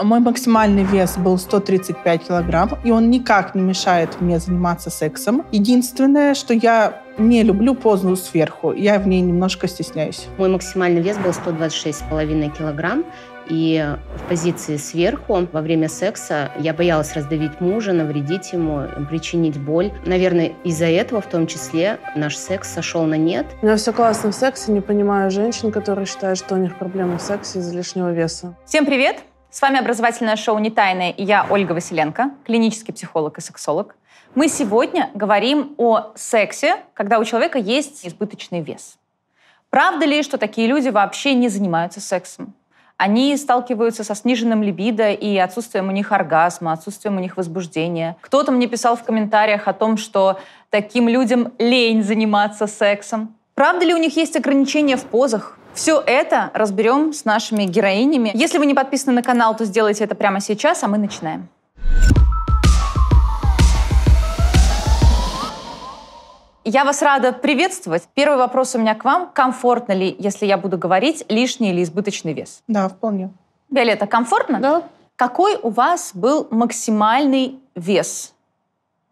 Мой максимальный вес был 135 килограмм, и он никак не мешает мне заниматься сексом. Единственное, что я не люблю позу сверху, я в ней немножко стесняюсь. Мой максимальный вес был 126,5 килограмм, и в позиции сверху во время секса я боялась раздавить мужа, навредить ему, причинить боль. Наверное, из-за этого в том числе наш секс сошел на нет. У меня все классно в сексе, не понимаю женщин, которые считают, что у них проблемы в сексе из-за лишнего веса. Всем привет! С вами образовательное шоу «Не тайное» и я, Ольга Василенко, клинический психолог и сексолог. Мы сегодня говорим о сексе, когда у человека есть избыточный вес. Правда ли, что такие люди вообще не занимаются сексом? Они сталкиваются со сниженным либидо и отсутствием у них оргазма, отсутствием у них возбуждения. Кто-то мне писал в комментариях о том, что таким людям лень заниматься сексом. Правда ли у них есть ограничения в позах? Все это разберем с нашими героинями. Если вы не подписаны на канал, то сделайте это прямо сейчас, а мы начинаем. Я вас рада приветствовать. Первый вопрос у меня к вам. Комфортно ли, если я буду говорить, лишний или избыточный вес? Да, вполне. Виолетта, комфортно? Да. Какой у вас был максимальный вес?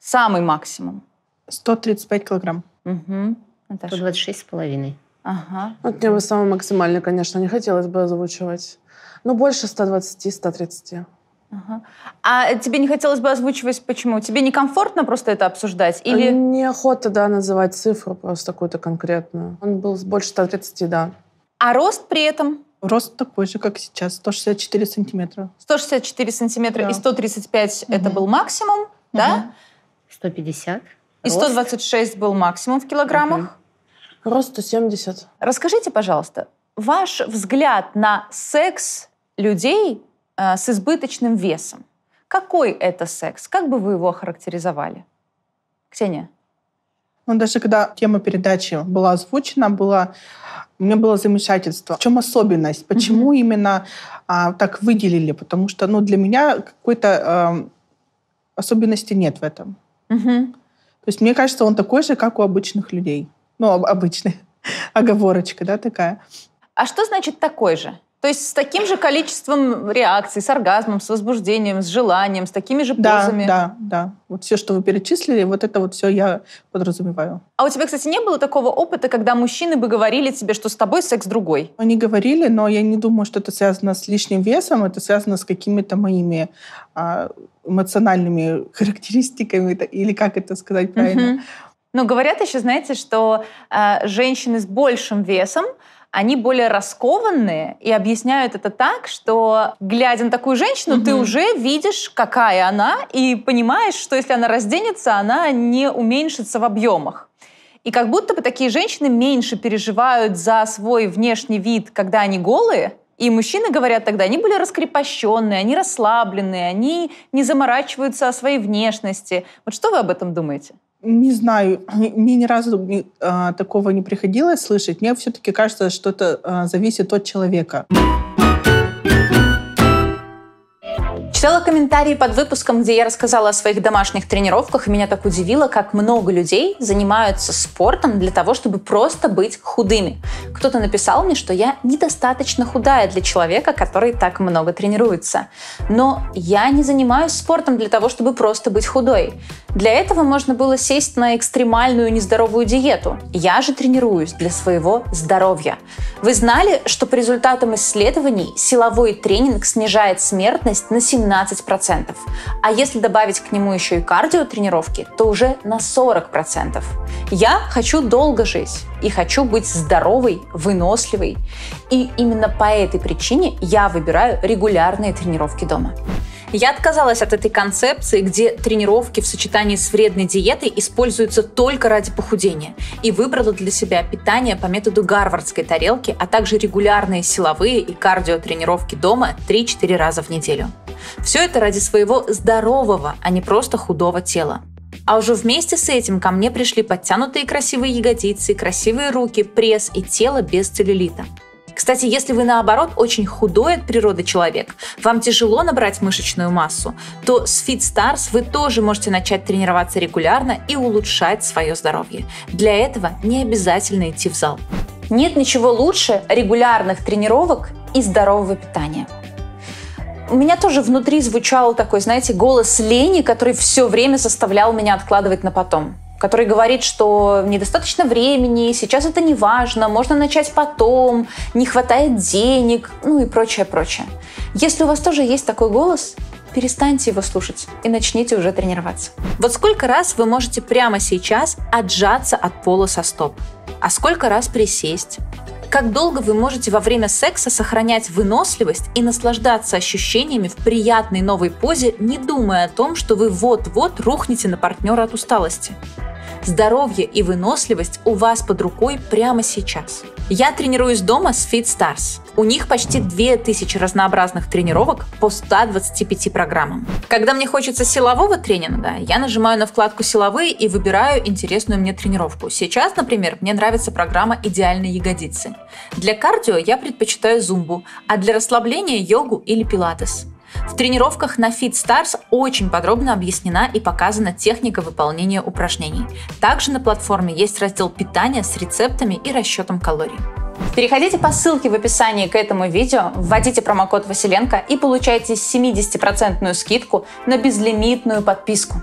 Самый максимум? 135 килограмм. Угу. Наташа. 126 с половиной. Ага. Вот ну, мне бы самое максимальное, конечно, не хотелось бы озвучивать. Но больше 120-130. Ага. А тебе не хотелось бы озвучивать, почему? Тебе некомфортно просто это обсуждать? Или... А Неохота, да, называть цифру просто какую-то конкретную. Он был больше 130, да. А рост при этом? Рост такой же, как сейчас, 164 сантиметра. 164 сантиметра да. и 135 угу. это был максимум, угу. да? 150. И рост. 126 был максимум в килограммах. Угу. Рост 170. Расскажите, пожалуйста, ваш взгляд на секс людей э, с избыточным весом. Какой это секс? Как бы вы его охарактеризовали? Ксения? Ну, даже когда тема передачи была озвучена, было, у меня было замешательство. В чем особенность? Почему mm-hmm. именно а, так выделили? Потому что ну, для меня какой-то а, особенности нет в этом. Mm-hmm. То есть мне кажется, он такой же, как у обычных людей. Ну, обычная оговорочка, да, такая. А что значит такой же? То есть с таким же количеством реакций, с оргазмом, с возбуждением, с желанием, с такими же да, позами. Да, да. Вот все, что вы перечислили, вот это вот все я подразумеваю. А у тебя, кстати, не было такого опыта, когда мужчины бы говорили тебе, что с тобой секс другой? Они говорили, но я не думаю, что это связано с лишним весом, это связано с какими-то моими а, эмоциональными характеристиками или как это сказать правильно. Uh-huh. Но говорят еще, знаете, что э, женщины с большим весом, они более раскованные и объясняют это так, что глядя на такую женщину, угу. ты уже видишь, какая она, и понимаешь, что если она разденется, она не уменьшится в объемах. И как будто бы такие женщины меньше переживают за свой внешний вид, когда они голые, и мужчины говорят тогда, они были раскрепощенные, они расслабленные, они не заморачиваются о своей внешности. Вот что вы об этом думаете? Не знаю, мне ни разу а, такого не приходилось слышать. Мне все-таки кажется, что это а, зависит от человека. Прочитала комментарии под выпуском, где я рассказала о своих домашних тренировках, и меня так удивило, как много людей занимаются спортом для того, чтобы просто быть худыми. Кто-то написал мне, что я недостаточно худая для человека, который так много тренируется. Но я не занимаюсь спортом для того, чтобы просто быть худой. Для этого можно было сесть на экстремальную нездоровую диету. Я же тренируюсь для своего здоровья. Вы знали, что по результатам исследований силовой тренинг снижает смертность на 17 15%. А если добавить к нему еще и кардиотренировки, то уже на 40%. Я хочу долго жить и хочу быть здоровой, выносливой. И именно по этой причине я выбираю регулярные тренировки дома. Я отказалась от этой концепции, где тренировки в сочетании с вредной диетой используются только ради похудения, и выбрала для себя питание по методу гарвардской тарелки, а также регулярные силовые и кардиотренировки дома 3-4 раза в неделю. Все это ради своего здорового, а не просто худого тела. А уже вместе с этим ко мне пришли подтянутые красивые ягодицы, красивые руки, пресс и тело без целлюлита – кстати, если вы наоборот очень худой от природы человек, вам тяжело набрать мышечную массу, то с Fit Stars вы тоже можете начать тренироваться регулярно и улучшать свое здоровье. Для этого не обязательно идти в зал. Нет ничего лучше регулярных тренировок и здорового питания. У меня тоже внутри звучал такой, знаете, голос лени, который все время заставлял меня откладывать на потом который говорит, что недостаточно времени, сейчас это не важно, можно начать потом, не хватает денег, ну и прочее, прочее. Если у вас тоже есть такой голос, перестаньте его слушать и начните уже тренироваться. Вот сколько раз вы можете прямо сейчас отжаться от пола со стоп? А сколько раз присесть? Как долго вы можете во время секса сохранять выносливость и наслаждаться ощущениями в приятной новой позе, не думая о том, что вы вот-вот рухнете на партнера от усталости? Здоровье и выносливость у вас под рукой прямо сейчас – я тренируюсь дома с Fit Stars. У них почти 2000 разнообразных тренировок по 125 программам. Когда мне хочется силового тренинга, я нажимаю на вкладку «Силовые» и выбираю интересную мне тренировку. Сейчас, например, мне нравится программа «Идеальные ягодицы». Для кардио я предпочитаю зумбу, а для расслабления – йогу или пилатес. В тренировках на Fit Stars очень подробно объяснена и показана техника выполнения упражнений. Также на платформе есть раздел питания с рецептами и расчетом калорий. Переходите по ссылке в описании к этому видео, вводите промокод Василенко и получайте 70% скидку на безлимитную подписку.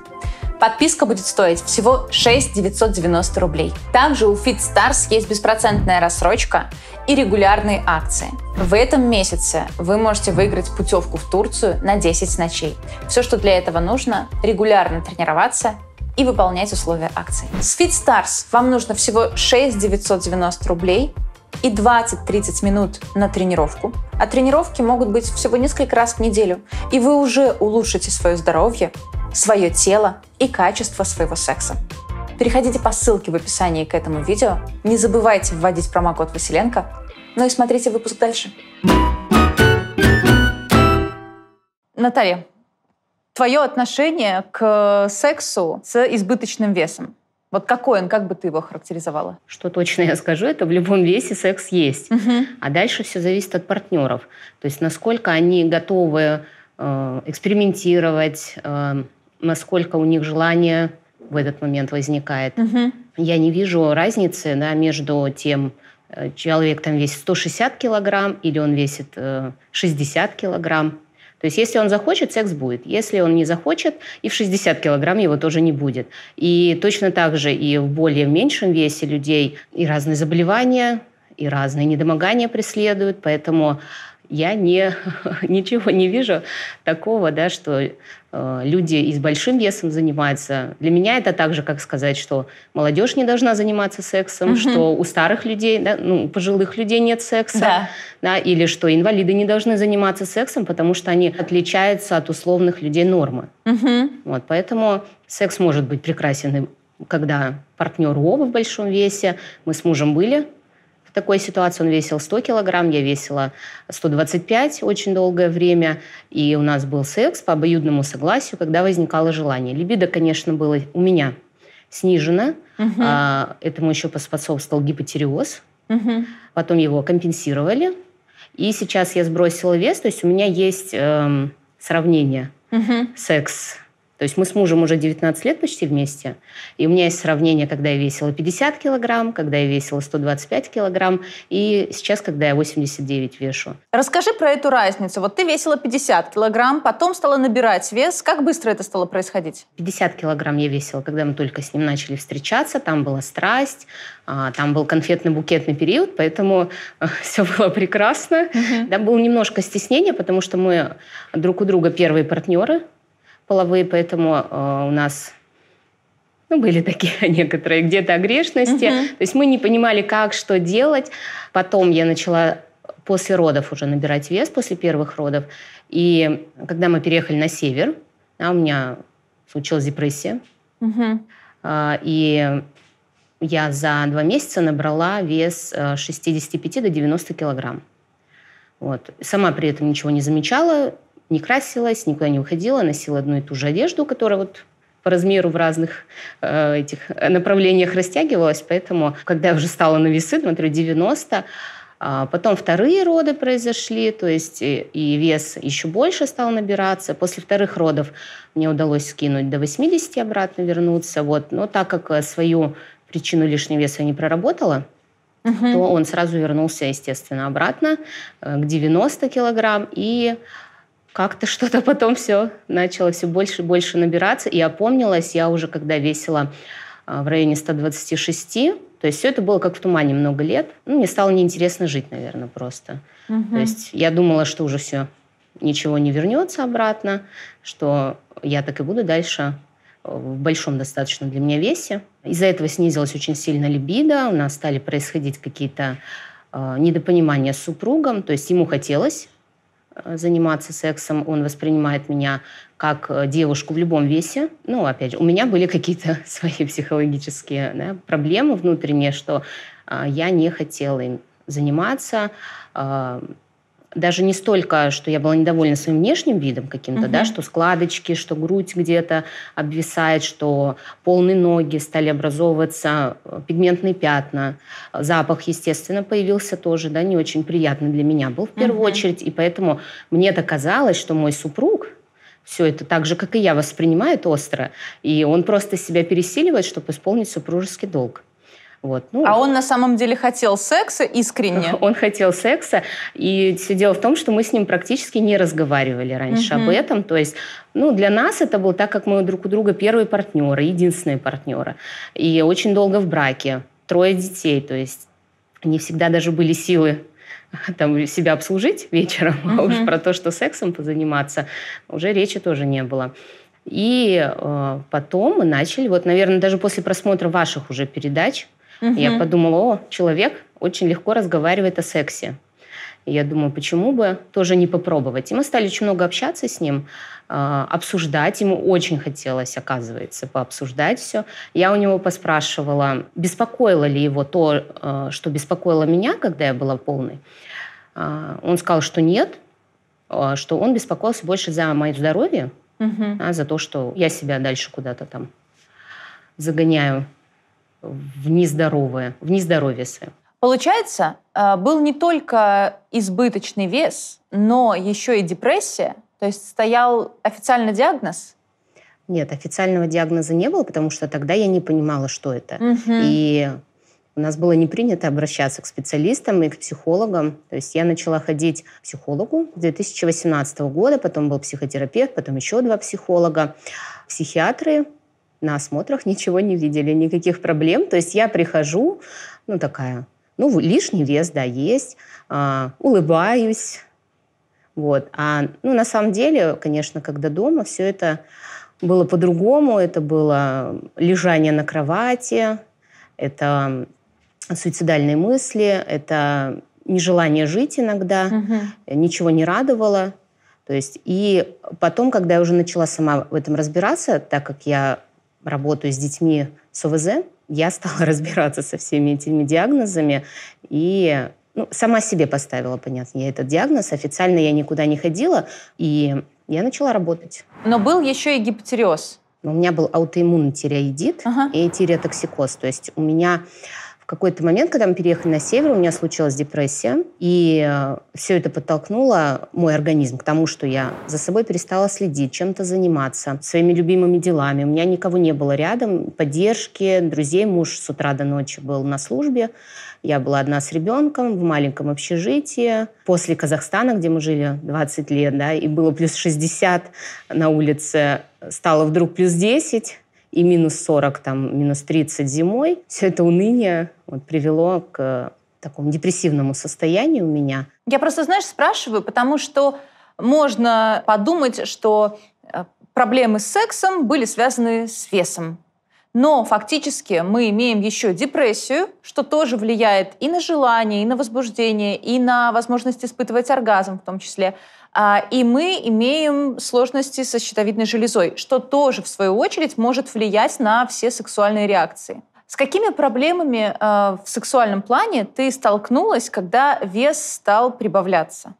Подписка будет стоить всего 6 990 рублей. Также у FitStars есть беспроцентная рассрочка и регулярные акции. В этом месяце вы можете выиграть путевку в Турцию на 10 ночей. Все, что для этого нужно, регулярно тренироваться и выполнять условия акции. С FitStars вам нужно всего 6 990 рублей и 20-30 минут на тренировку. А тренировки могут быть всего несколько раз в неделю, и вы уже улучшите свое здоровье, свое тело и качество своего секса. Переходите по ссылке в описании к этому видео, не забывайте вводить промокод Василенко, ну и смотрите выпуск дальше. Наталья, твое отношение к э, сексу с избыточным весом. Вот какой он, как бы ты его характеризовала? Что точно я скажу, это в любом весе секс есть. Угу. А дальше все зависит от партнеров. То есть насколько они готовы э, экспериментировать, э, насколько у них желание в этот момент возникает. Угу. Я не вижу разницы да, между тем, э, человек там весит 160 килограмм или он весит 60 э, килограмм. То есть если он захочет, секс будет. Если он не захочет, и в 60 килограмм его тоже не будет. И точно так же и в более меньшем весе людей и разные заболевания, и разные недомогания преследуют. Поэтому я не, ничего не вижу такого, да, что э, люди и с большим весом занимаются. Для меня это так же, как сказать, что молодежь не должна заниматься сексом, угу. что у старых людей, да, ну, у пожилых людей нет секса, да. Да, или что инвалиды не должны заниматься сексом, потому что они отличаются от условных людей нормы. Угу. Вот, поэтому секс может быть прекрасен, когда партнер оба в большом весе. Мы с мужем были в такой ситуации. Он весил 100 килограмм, я весила 125 очень долгое время. И у нас был секс по обоюдному согласию, когда возникало желание. Либидо, конечно, было у меня снижено. Угу. А, этому еще поспособствовал гипотереоз. Угу. Потом его компенсировали. И сейчас я сбросила вес, то есть у меня есть эм, сравнение угу. секс то есть мы с мужем уже 19 лет почти вместе, и у меня есть сравнение, когда я весила 50 килограмм, когда я весила 125 килограмм, и сейчас, когда я 89 вешу. Расскажи про эту разницу. Вот ты весила 50 килограмм, потом стала набирать вес. Как быстро это стало происходить? 50 килограмм я весила, когда мы только с ним начали встречаться. Там была страсть, а, там был конфетно-букетный период, поэтому э, все было прекрасно. Там было немножко стеснение, потому что мы друг у друга первые партнеры, половые, поэтому э, у нас ну, были такие некоторые где-то огрешности. Uh-huh. То есть мы не понимали, как, что делать. Потом я начала после родов уже набирать вес, после первых родов. И когда мы переехали на север, да, у меня случилась депрессия. Uh-huh. Э, и я за два месяца набрала вес 65 э, до 90 килограмм. Вот. Сама при этом ничего не замечала, не красилась, никуда не уходила, носила одну и ту же одежду, которая вот по размеру в разных э, этих э, направлениях растягивалась. Поэтому, когда я уже стала на весы, смотрю, 90, а потом вторые роды произошли, то есть э, и вес еще больше стал набираться. После вторых родов мне удалось скинуть до 80 обратно вернуться. Вот. Но так как э, свою причину лишнего веса я не проработала, угу. то он сразу вернулся, естественно, обратно к 90 килограмм. И как-то что-то потом все начало все больше и больше набираться. И опомнилась я уже, когда весила а, в районе 126. То есть все это было как в тумане много лет. Ну, мне стало неинтересно жить, наверное, просто. Угу. То есть я думала, что уже все, ничего не вернется обратно, что я так и буду дальше э, в большом достаточно для меня весе. Из-за этого снизилась очень сильно либидо, у нас стали происходить какие-то а, недопонимания с супругом, то есть ему хотелось Э, заниматься сексом, он воспринимает меня как э, девушку в любом весе. Ну, опять же, у меня были какие-то свои психологические да, проблемы внутренние, что э, я не хотела им заниматься. Э, даже не столько, что я была недовольна своим внешним видом каким-то, угу. да, что складочки, что грудь где-то обвисает, что полные ноги стали образовываться, э, пигментные пятна, э, запах, естественно, появился тоже, да, не очень приятный для меня был в первую угу. очередь, и поэтому мне казалось, что мой супруг все это так же, как и я, воспринимает остро, и он просто себя пересиливает, чтобы исполнить супружеский долг. Вот, ну, а он на самом деле хотел секса искренне? Он хотел секса, и все дело в том, что мы с ним практически не разговаривали раньше угу. об этом. То есть, ну, для нас это было так, как мы друг у друга первые партнеры, единственные партнеры. И очень долго в браке, трое детей, то есть не всегда даже были силы там себя обслужить вечером, угу. а уж про то, что сексом позаниматься, уже речи тоже не было. И э, потом мы начали, вот, наверное, даже после просмотра ваших уже передач, Угу. Я подумала, о, человек очень легко разговаривает о сексе. я думаю, почему бы тоже не попробовать. И мы стали очень много общаться с ним, а, обсуждать. Ему очень хотелось, оказывается, пообсуждать все. Я у него поспрашивала, беспокоило ли его то, а, что беспокоило меня, когда я была полной. А, он сказал, что нет, что он беспокоился больше за мое здоровье, угу. а за то, что я себя дальше куда-то там загоняю в нездоровое, в нездоровье. свое. Получается, э, был не только избыточный вес, но еще и депрессия, то есть стоял официальный диагноз? Нет, официального диагноза не было, потому что тогда я не понимала, что это. Угу. И у нас было не принято обращаться к специалистам и к психологам. То есть я начала ходить к психологу с 2018 года, потом был психотерапевт, потом еще два психолога, психиатры на осмотрах ничего не видели, никаких проблем. То есть я прихожу, ну такая, ну лишний вес, да, есть, э, улыбаюсь, вот. А, ну, на самом деле, конечно, когда дома, все это было по-другому. Это было лежание на кровати, это суицидальные мысли, это нежелание жить иногда, угу. ничего не радовало. То есть и потом, когда я уже начала сама в этом разбираться, так как я работаю с детьми с ОВЗ, я стала разбираться со всеми этими диагнозами и ну, сама себе поставила, понятно, я этот диагноз. Официально я никуда не ходила, и я начала работать. Но был еще и гипотереоз. У меня был аутоиммунный тиреоидит ага. и тиреотоксикоз. То есть у меня в какой-то момент, когда мы переехали на север, у меня случилась депрессия, и э, все это подтолкнуло мой организм к тому, что я за собой перестала следить, чем-то заниматься, своими любимыми делами. У меня никого не было рядом, поддержки, друзей. Муж с утра до ночи был на службе. Я была одна с ребенком в маленьком общежитии. После Казахстана, где мы жили 20 лет, да, и было плюс 60 на улице, стало вдруг плюс 10 и минус 40, там, минус 30 зимой, все это уныние вот, привело к э, такому депрессивному состоянию у меня. Я просто, знаешь, спрашиваю, потому что можно подумать, что э, проблемы с сексом были связаны с весом. Но фактически мы имеем еще депрессию, что тоже влияет и на желание, и на возбуждение, и на возможность испытывать оргазм в том числе. А, и мы имеем сложности со щитовидной железой, что тоже, в свою очередь, может влиять на все сексуальные реакции. С какими проблемами а, в сексуальном плане ты столкнулась, когда вес стал прибавляться?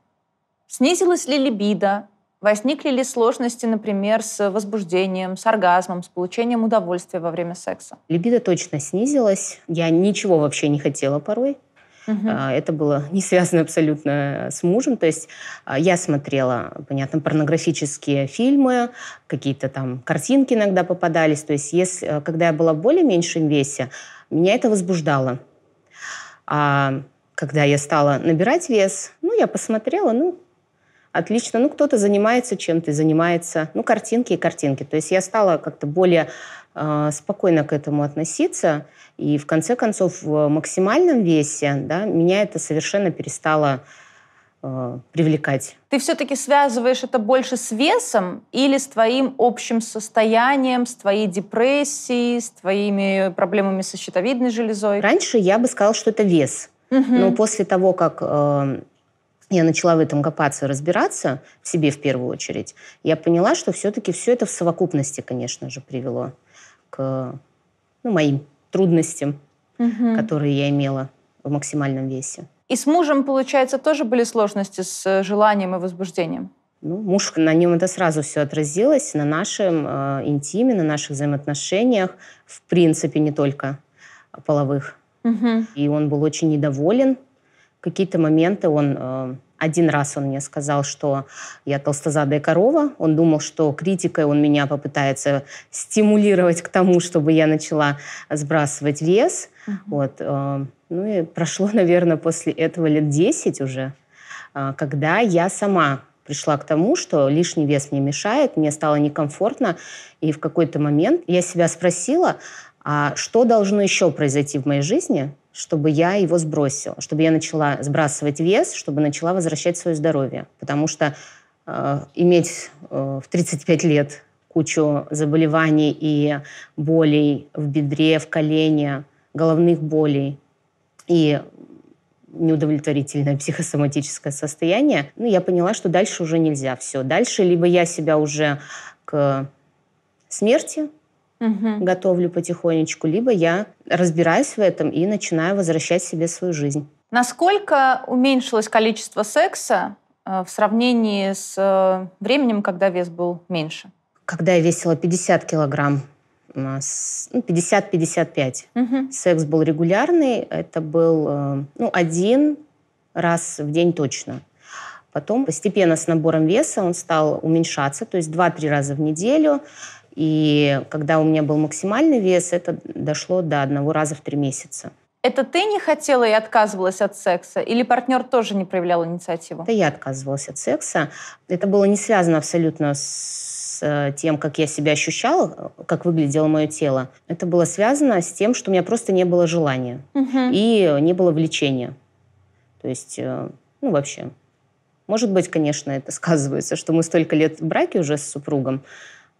Снизилась ли либидо? Возникли ли сложности, например, с возбуждением, с оргазмом, с получением удовольствия во время секса? Либидо точно снизилось. Я ничего вообще не хотела порой. Угу. Это было не связано абсолютно с мужем. То есть а, я смотрела, понятно, порнографические фильмы, какие-то там картинки иногда попадались. То есть если, э, когда я была в более меньшем весе, меня это возбуждало. А когда я стала набирать вес, ну, я посмотрела, ну, отлично. Ну, кто-то занимается чем-то, занимается, ну, картинки и картинки. То есть я стала как-то более э, спокойно к этому относиться. И в конце концов, в максимальном весе да, меня это совершенно перестало э, привлекать. Ты все-таки связываешь это больше с весом или с твоим общим состоянием, с твоей депрессией, с твоими проблемами со щитовидной железой? Раньше я бы сказала, что это вес. Угу. Но после того, как э, я начала в этом копаться, разбираться в себе в первую очередь, я поняла, что все-таки все это в совокупности, конечно же, привело к ну, моим трудностям, угу. которые я имела в максимальном весе. И с мужем, получается, тоже были сложности с э, желанием и возбуждением? Ну, муж, на нем это сразу все отразилось, на нашем э, интиме, на наших взаимоотношениях, в принципе, не только половых. Угу. И он был очень недоволен какие-то моменты он... Э, один раз он мне сказал, что я толстозадая корова. Он думал, что критикой он меня попытается стимулировать к тому, чтобы я начала сбрасывать вес. Uh-huh. Вот. Э, ну и прошло, наверное, после этого лет 10 уже, э, когда я сама пришла к тому, что лишний вес мне мешает, мне стало некомфортно. И в какой-то момент я себя спросила, а что должно еще произойти в моей жизни, чтобы я его сбросила, чтобы я начала сбрасывать вес, чтобы начала возвращать свое здоровье. Потому что э, иметь э, в 35 лет кучу заболеваний и болей в бедре, в колене, головных болей и неудовлетворительное психосоматическое состояние, ну, я поняла, что дальше уже нельзя все. Дальше либо я себя уже к смерти угу. готовлю потихонечку, либо я разбираюсь в этом и начинаю возвращать себе свою жизнь. Насколько уменьшилось количество секса э, в сравнении с э, временем, когда вес был меньше? Когда я весила 50 килограмм, 50-55. Угу. Ну, Секс был регулярный, это был э, ну, один раз в день точно. Потом постепенно с набором веса он стал уменьшаться, то есть 2-3 раза в неделю. И когда у меня был максимальный вес, это дошло до одного раза в три месяца. Это ты не хотела и отказывалась от секса? Или партнер тоже не проявлял инициативу? Да, я отказывалась от секса. Это было не связано абсолютно с э, тем, как я себя ощущала, как выглядело мое тело. Это было связано с тем, что у меня просто не было желания. Угу. И не было влечения. То есть, э, ну, вообще. Может быть, конечно, это сказывается, что мы столько лет в браке уже с супругом,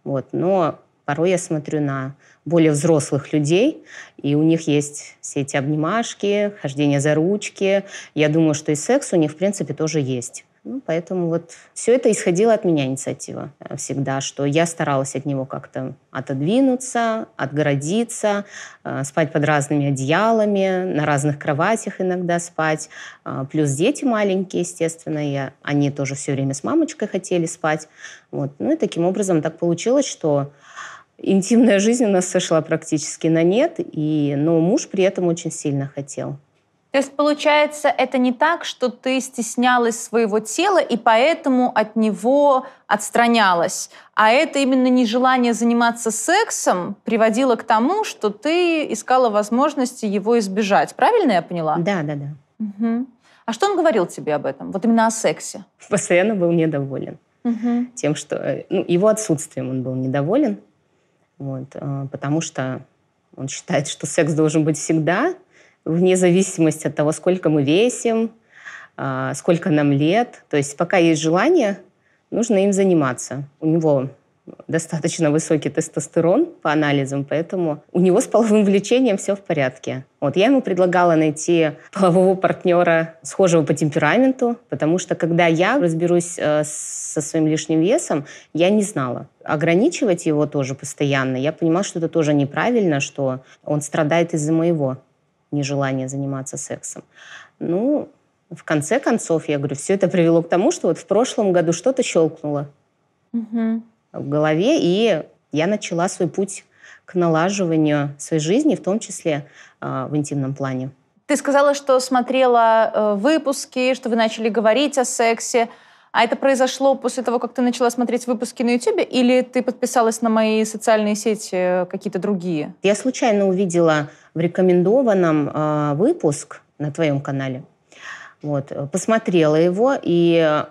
вот. Но порой я смотрю на более взрослых людей, и у них есть все эти обнимашки, хождение за ручки. Я думаю, что и секс у них, в принципе, тоже есть. Ну, поэтому вот все это исходило от меня инициатива э, всегда, что я старалась от него как-то отодвинуться, отгородиться, э, спать под разными одеялами, на разных кроватях иногда спать. А, плюс дети маленькие, естественно, я, они тоже все время с мамочкой хотели спать. Вот. Ну и таким образом так получилось, что интимная жизнь у нас сошла практически на нет, и, но муж при этом очень сильно хотел. То есть, получается, это не так, что ты стеснялась своего тела и поэтому от него отстранялась. А это именно нежелание заниматься сексом приводило к тому, что ты искала возможности его избежать. Правильно я поняла? Да, да, да. Угу. А что он говорил тебе об этом? Вот именно о сексе? Постоянно был недоволен. Угу. Тем, что... Э, ну, его отсутствием он был недоволен. Вот, э, потому что он считает, что секс должен быть всегда, вне зависимости от того, сколько мы весим, а, сколько нам лет. То есть пока есть желание, нужно им заниматься. У него достаточно высокий тестостерон по анализам, поэтому у него с половым влечением все в порядке. Вот я ему предлагала найти полового партнера, схожего по темпераменту, потому что когда я разберусь э, со своим лишним весом, я не знала. Ограничивать его тоже постоянно, я понимала, что это тоже неправильно, что он страдает из-за моего нежелание заниматься сексом. Ну, в конце концов, я говорю, все это привело к тому, что вот в прошлом году что-то щелкнуло угу. в голове, и я начала свой путь к налаживанию своей жизни, в том числе э, в интимном плане. Ты сказала, что смотрела э, выпуски, что вы начали говорить о сексе. А это произошло после того, как ты начала смотреть выпуски на YouTube, или ты подписалась на мои социальные сети э, какие-то другие? Я случайно увидела в рекомендованном э, выпуск на твоем канале. Вот, э, посмотрела его, и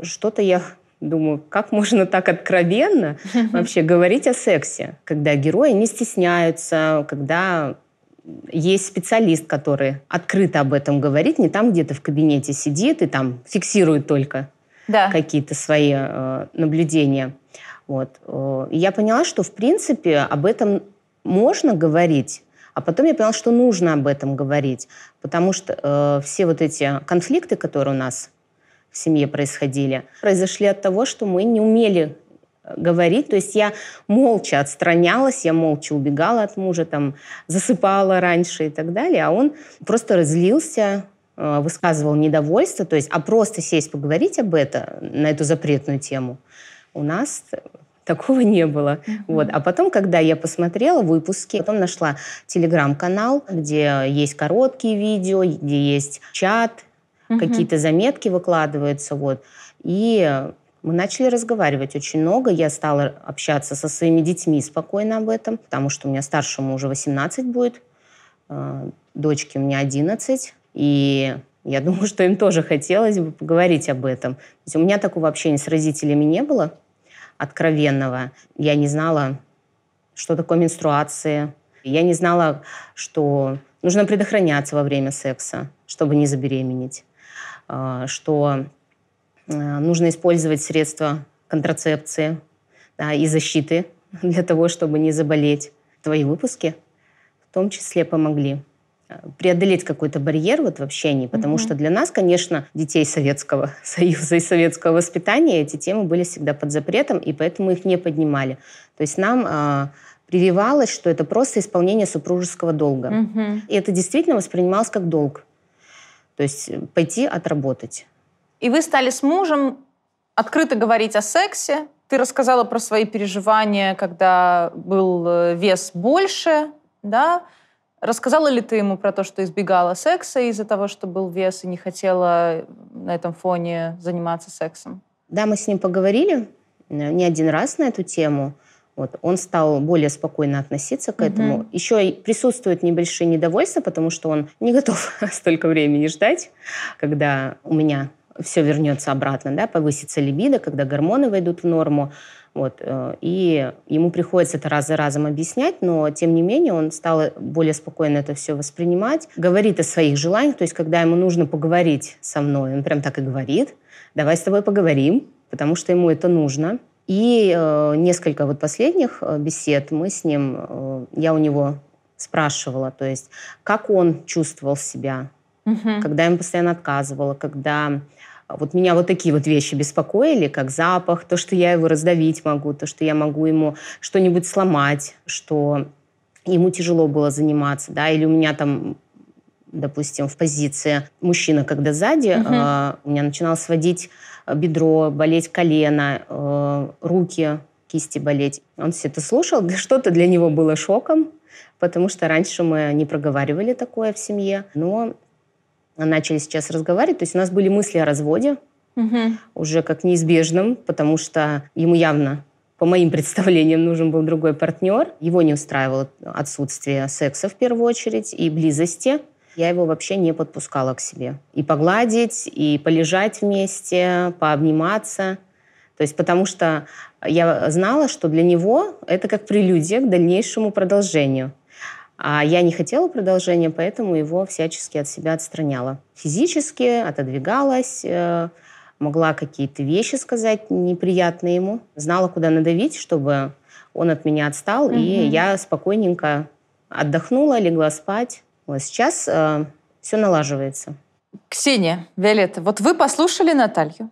что-то я думаю, как можно так откровенно вообще говорить о сексе, когда герои не стесняются, когда есть специалист, который открыто об этом говорит, не там где-то в кабинете сидит и там фиксирует только да. какие-то свои э, наблюдения. Вот. Э, и я поняла, что в принципе об этом можно говорить, а потом я поняла, что нужно об этом говорить, потому что э, все вот эти конфликты, которые у нас в семье происходили, произошли от того, что мы не умели э, говорить. То есть я молча отстранялась, я молча убегала от мужа, там, засыпала раньше и так далее. А он просто разлился, э, высказывал недовольство. То есть, а просто сесть поговорить об этом, на эту запретную тему, у нас Такого не было. Mm-hmm. Вот. А потом, когда я посмотрела выпуски, потом нашла телеграм-канал, где есть короткие видео, где есть чат, mm-hmm. какие-то заметки выкладываются. Вот. И мы начали разговаривать очень много. Я стала общаться со своими детьми спокойно об этом, потому что у меня старшему уже 18 будет, э, дочке у меня 11. И я думаю, что им тоже хотелось бы поговорить об этом. у меня такого общения с родителями не было откровенного. Я не знала, что такое менструации. Я не знала, что нужно предохраняться во время секса, чтобы не забеременеть, а, что а, нужно использовать средства контрацепции да, и защиты для того, чтобы не заболеть. Твои выпуски в том числе помогли преодолеть какой-то барьер вот в общении, потому угу. что для нас, конечно, детей Советского Союза и советского воспитания эти темы были всегда под запретом, и поэтому их не поднимали. То есть нам э, прививалось, что это просто исполнение супружеского долга. Угу. И это действительно воспринималось как долг. То есть э, пойти отработать. И вы стали с мужем открыто говорить о сексе. Ты рассказала про свои переживания, когда был э, вес больше, да? Рассказала ли ты ему про то, что избегала секса из-за того, что был вес и не хотела на этом фоне заниматься сексом? Да, мы с ним поговорили э, не один раз на эту тему. Вот. Он стал более спокойно относиться к этому. Угу. Еще присутствует небольшое недовольство, потому что он не готов столько времени ждать, когда у меня все вернется обратно, да, повысится либидо, когда гормоны войдут в норму, вот, э, и ему приходится это раз за разом объяснять, но, тем не менее, он стал более спокойно это все воспринимать, говорит о своих желаниях, то есть, когда ему нужно поговорить со мной, он прям так и говорит, давай с тобой поговорим, потому что ему это нужно, и э, несколько вот последних э, бесед мы с ним, э, я у него спрашивала, то есть как он чувствовал себя, угу. когда я им постоянно отказывала, когда а, вот меня вот такие вот вещи беспокоили, как запах, то, что я его раздавить могу, то, что я могу ему что-нибудь сломать, что ему тяжело было заниматься, да, или у меня там допустим, в позиции мужчина, когда сзади, угу. э, у меня начинало сводить а, бедро, болеть колено, э, руки, кисти болеть. Он все это слушал, что-то для него было шоком, потому что раньше мы не проговаривали такое в семье, но Э, начали сейчас разговаривать. То есть у нас были мысли о разводе угу. уже как неизбежном, потому что ему явно по моим представлениям, нужен был другой партнер. Его не устраивало отсутствие секса в первую очередь и близости. Я его вообще не подпускала к себе. И погладить, и полежать вместе, пообниматься. То есть потому что я знала, что для него это как прелюдия к дальнейшему продолжению. А я не хотела продолжения, поэтому его всячески от себя отстраняла. Физически отодвигалась, э, могла какие-то вещи сказать неприятные ему, знала, куда надавить, чтобы он от меня отстал, угу. и я спокойненько отдохнула, легла спать. Вот сейчас э, все налаживается. Ксения, Виолетта, вот вы послушали Наталью,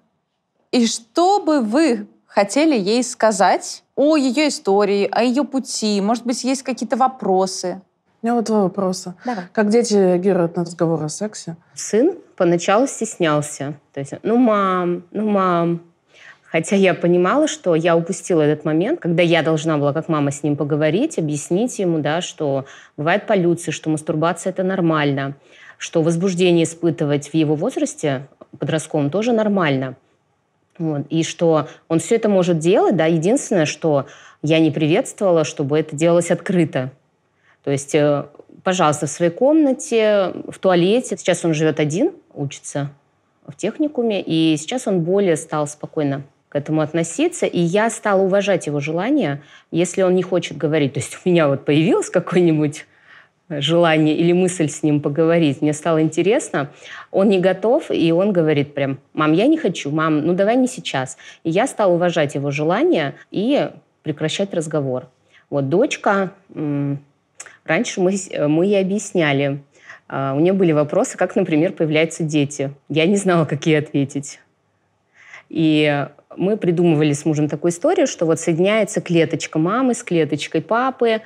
и что бы вы хотели ей сказать о ее истории, о ее пути? Может быть, есть какие-то вопросы? У меня вот два вопроса. Давай. Как дети реагируют на разговор о сексе? Сын поначалу стеснялся. То есть, ну, мам, ну, мам. Хотя я понимала, что я упустила этот момент, когда я должна была как мама с ним поговорить, объяснить ему, да, что бывает полюция, что мастурбация – это нормально, что возбуждение испытывать в его возрасте подростковом тоже нормально. Вот. И что он все это может делать, да, единственное, что я не приветствовала, чтобы это делалось открыто. То есть, э, пожалуйста, в своей комнате, в туалете. Сейчас он живет один, учится в техникуме, и сейчас он более стал спокойно к этому относиться, и я стала уважать его желание, если он не хочет говорить. То есть у меня вот появилось какое-нибудь желание или мысль с ним поговорить. Мне стало интересно. Он не готов, и он говорит прям, мам, я не хочу, мам, ну давай не сейчас. И я стала уважать его желание и прекращать разговор. Вот дочка, Раньше мы, э, мы ей объясняли. А, у нее были вопросы, как, например, появляются дети. Я не знала, какие ответить. И мы придумывали с мужем такую историю, что вот соединяется клеточка мамы с клеточкой папы.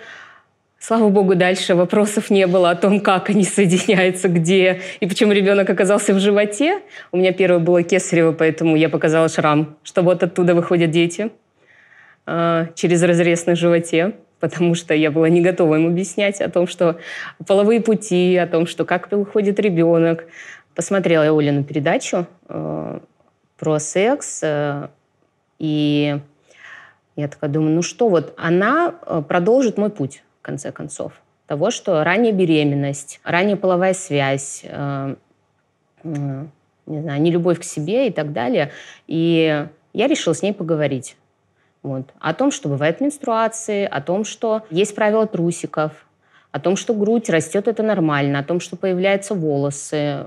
Слава богу, дальше вопросов не было о том, как они соединяются, где и почему ребенок оказался в животе. У меня первое было кесарево, поэтому я показала шрам, что вот оттуда выходят дети – Э, через разрез на животе, потому что я была не готова им объяснять о том, что половые пути, о том, что как выходит ребенок. Посмотрела я Олину передачу э, про секс, э, и я такая думаю, ну что, вот она э, продолжит мой путь, в конце концов, того, что ранняя беременность, ранняя половая связь, э, э, не знаю, нелюбовь к себе и так далее. И я решила с ней поговорить вот. О том, что бывают менструации, о том, что есть правила трусиков, о том, что грудь растет, это нормально, о том, что появляются волосы, э,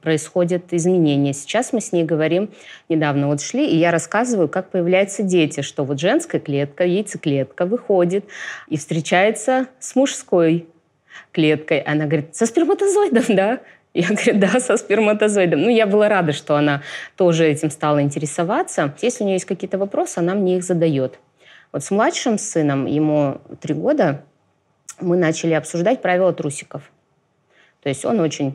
происходят изменения. Сейчас мы с ней говорим, недавно вот шли, и я рассказываю, как появляются дети, что вот женская клетка, яйцеклетка выходит и встречается с мужской клеткой. Она говорит, со сперматозоидом, да? Я говорю, да, со сперматозоидом. Ну, я была рада, что она тоже этим стала интересоваться. Если у нее есть какие-то вопросы, она мне их задает. Вот с младшим сыном, ему три года, мы начали обсуждать правила трусиков. То есть он очень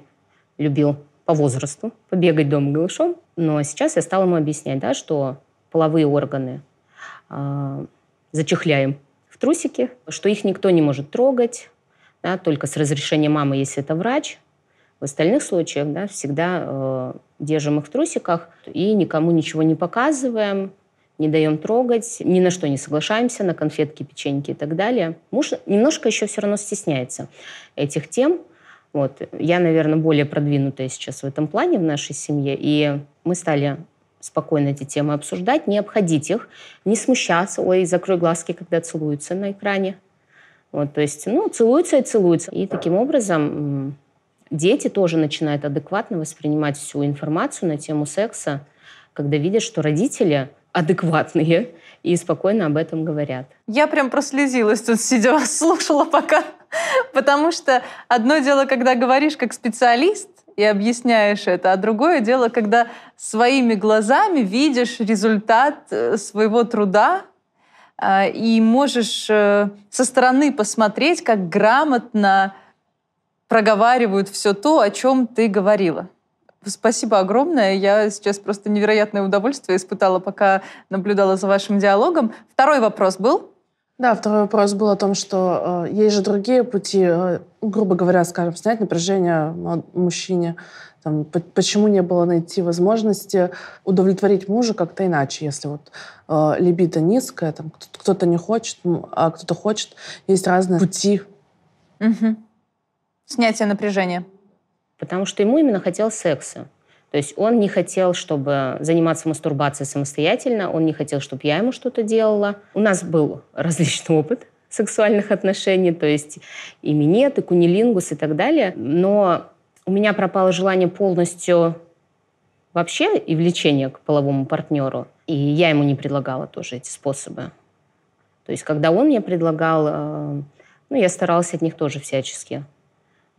любил по возрасту побегать дома голышом, но сейчас я стала ему объяснять, да, что половые органы э, зачехляем в трусики, что их никто не может трогать, да, только с разрешения мамы, если это врач – в остальных случаях да, всегда э, держим их в трусиках и никому ничего не показываем, не даем трогать, ни на что не соглашаемся, на конфетки, печеньки и так далее. Муж немножко еще все равно стесняется этих тем. Вот. Я, наверное, более продвинутая сейчас в этом плане в нашей семье, и мы стали спокойно эти темы обсуждать, не обходить их, не смущаться, ой, закрой глазки, когда целуются на экране. Вот, то есть, ну, целуются и целуются. И таким образом Дети тоже начинают адекватно воспринимать всю информацию на тему секса, когда видят, что родители адекватные и спокойно об этом говорят. Я прям прослезилась тут, сидя, слушала пока. Потому что одно дело, когда говоришь как специалист и объясняешь это, а другое дело, когда своими глазами видишь результат э, своего труда э, и можешь э, со стороны посмотреть, как грамотно проговаривают все то, о чем ты говорила. Спасибо огромное. Я сейчас просто невероятное удовольствие испытала, пока наблюдала за вашим диалогом. Второй вопрос был? Да, второй вопрос был о том, что э, есть же другие пути, э, грубо говоря, скажем, снять напряжение мужчине. Там, по почему не было найти возможности удовлетворить мужа как-то иначе, если вот э, либидо низкая, там кто-то не хочет, а кто-то хочет. Есть разные пути. Угу. Снятие напряжения. Потому что ему именно хотел секса. То есть он не хотел, чтобы заниматься мастурбацией самостоятельно, он не хотел, чтобы я ему что-то делала. У нас был различный опыт сексуальных отношений, то есть и минет, и кунилингус, и так далее. Но у меня пропало желание полностью вообще и влечение к половому партнеру. И я ему не предлагала тоже эти способы. То есть когда он мне предлагал, э, ну, я старалась от них тоже всячески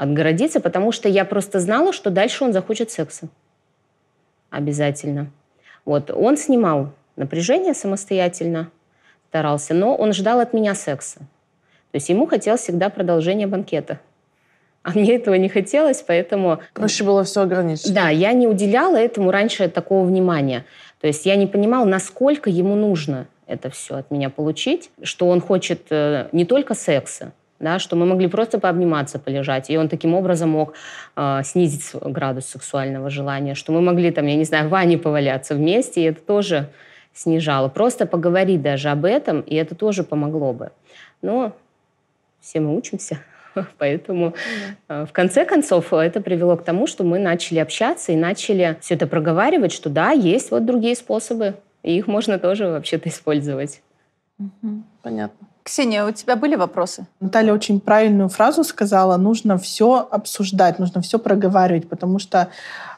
отгородиться, потому что я просто знала, что дальше он захочет секса. Обязательно. Вот, он снимал напряжение самостоятельно, старался, но он ждал от меня секса. То есть ему хотелось всегда продолжение банкета. А мне этого не хотелось, поэтому... Проще было все ограничить. Да, я не уделяла этому раньше такого внимания. То есть я не понимала, насколько ему нужно это все от меня получить, что он хочет э, не только секса, да, что мы могли просто пообниматься, полежать, и он таким образом мог э, снизить градус сексуального желания, что мы могли там, я не знаю, в ванне поваляться вместе, и это тоже снижало. Просто поговорить даже об этом, и это тоже помогло бы. Но все мы учимся. Поэтому а, в конце концов а, это привело к тому, что мы начали общаться и начали все это проговаривать, что да, есть вот другие способы, и их можно тоже вообще-то использовать. Понятно. Ксения, у тебя были вопросы? Наталья очень правильную фразу сказала. Нужно все обсуждать, нужно все проговаривать, потому что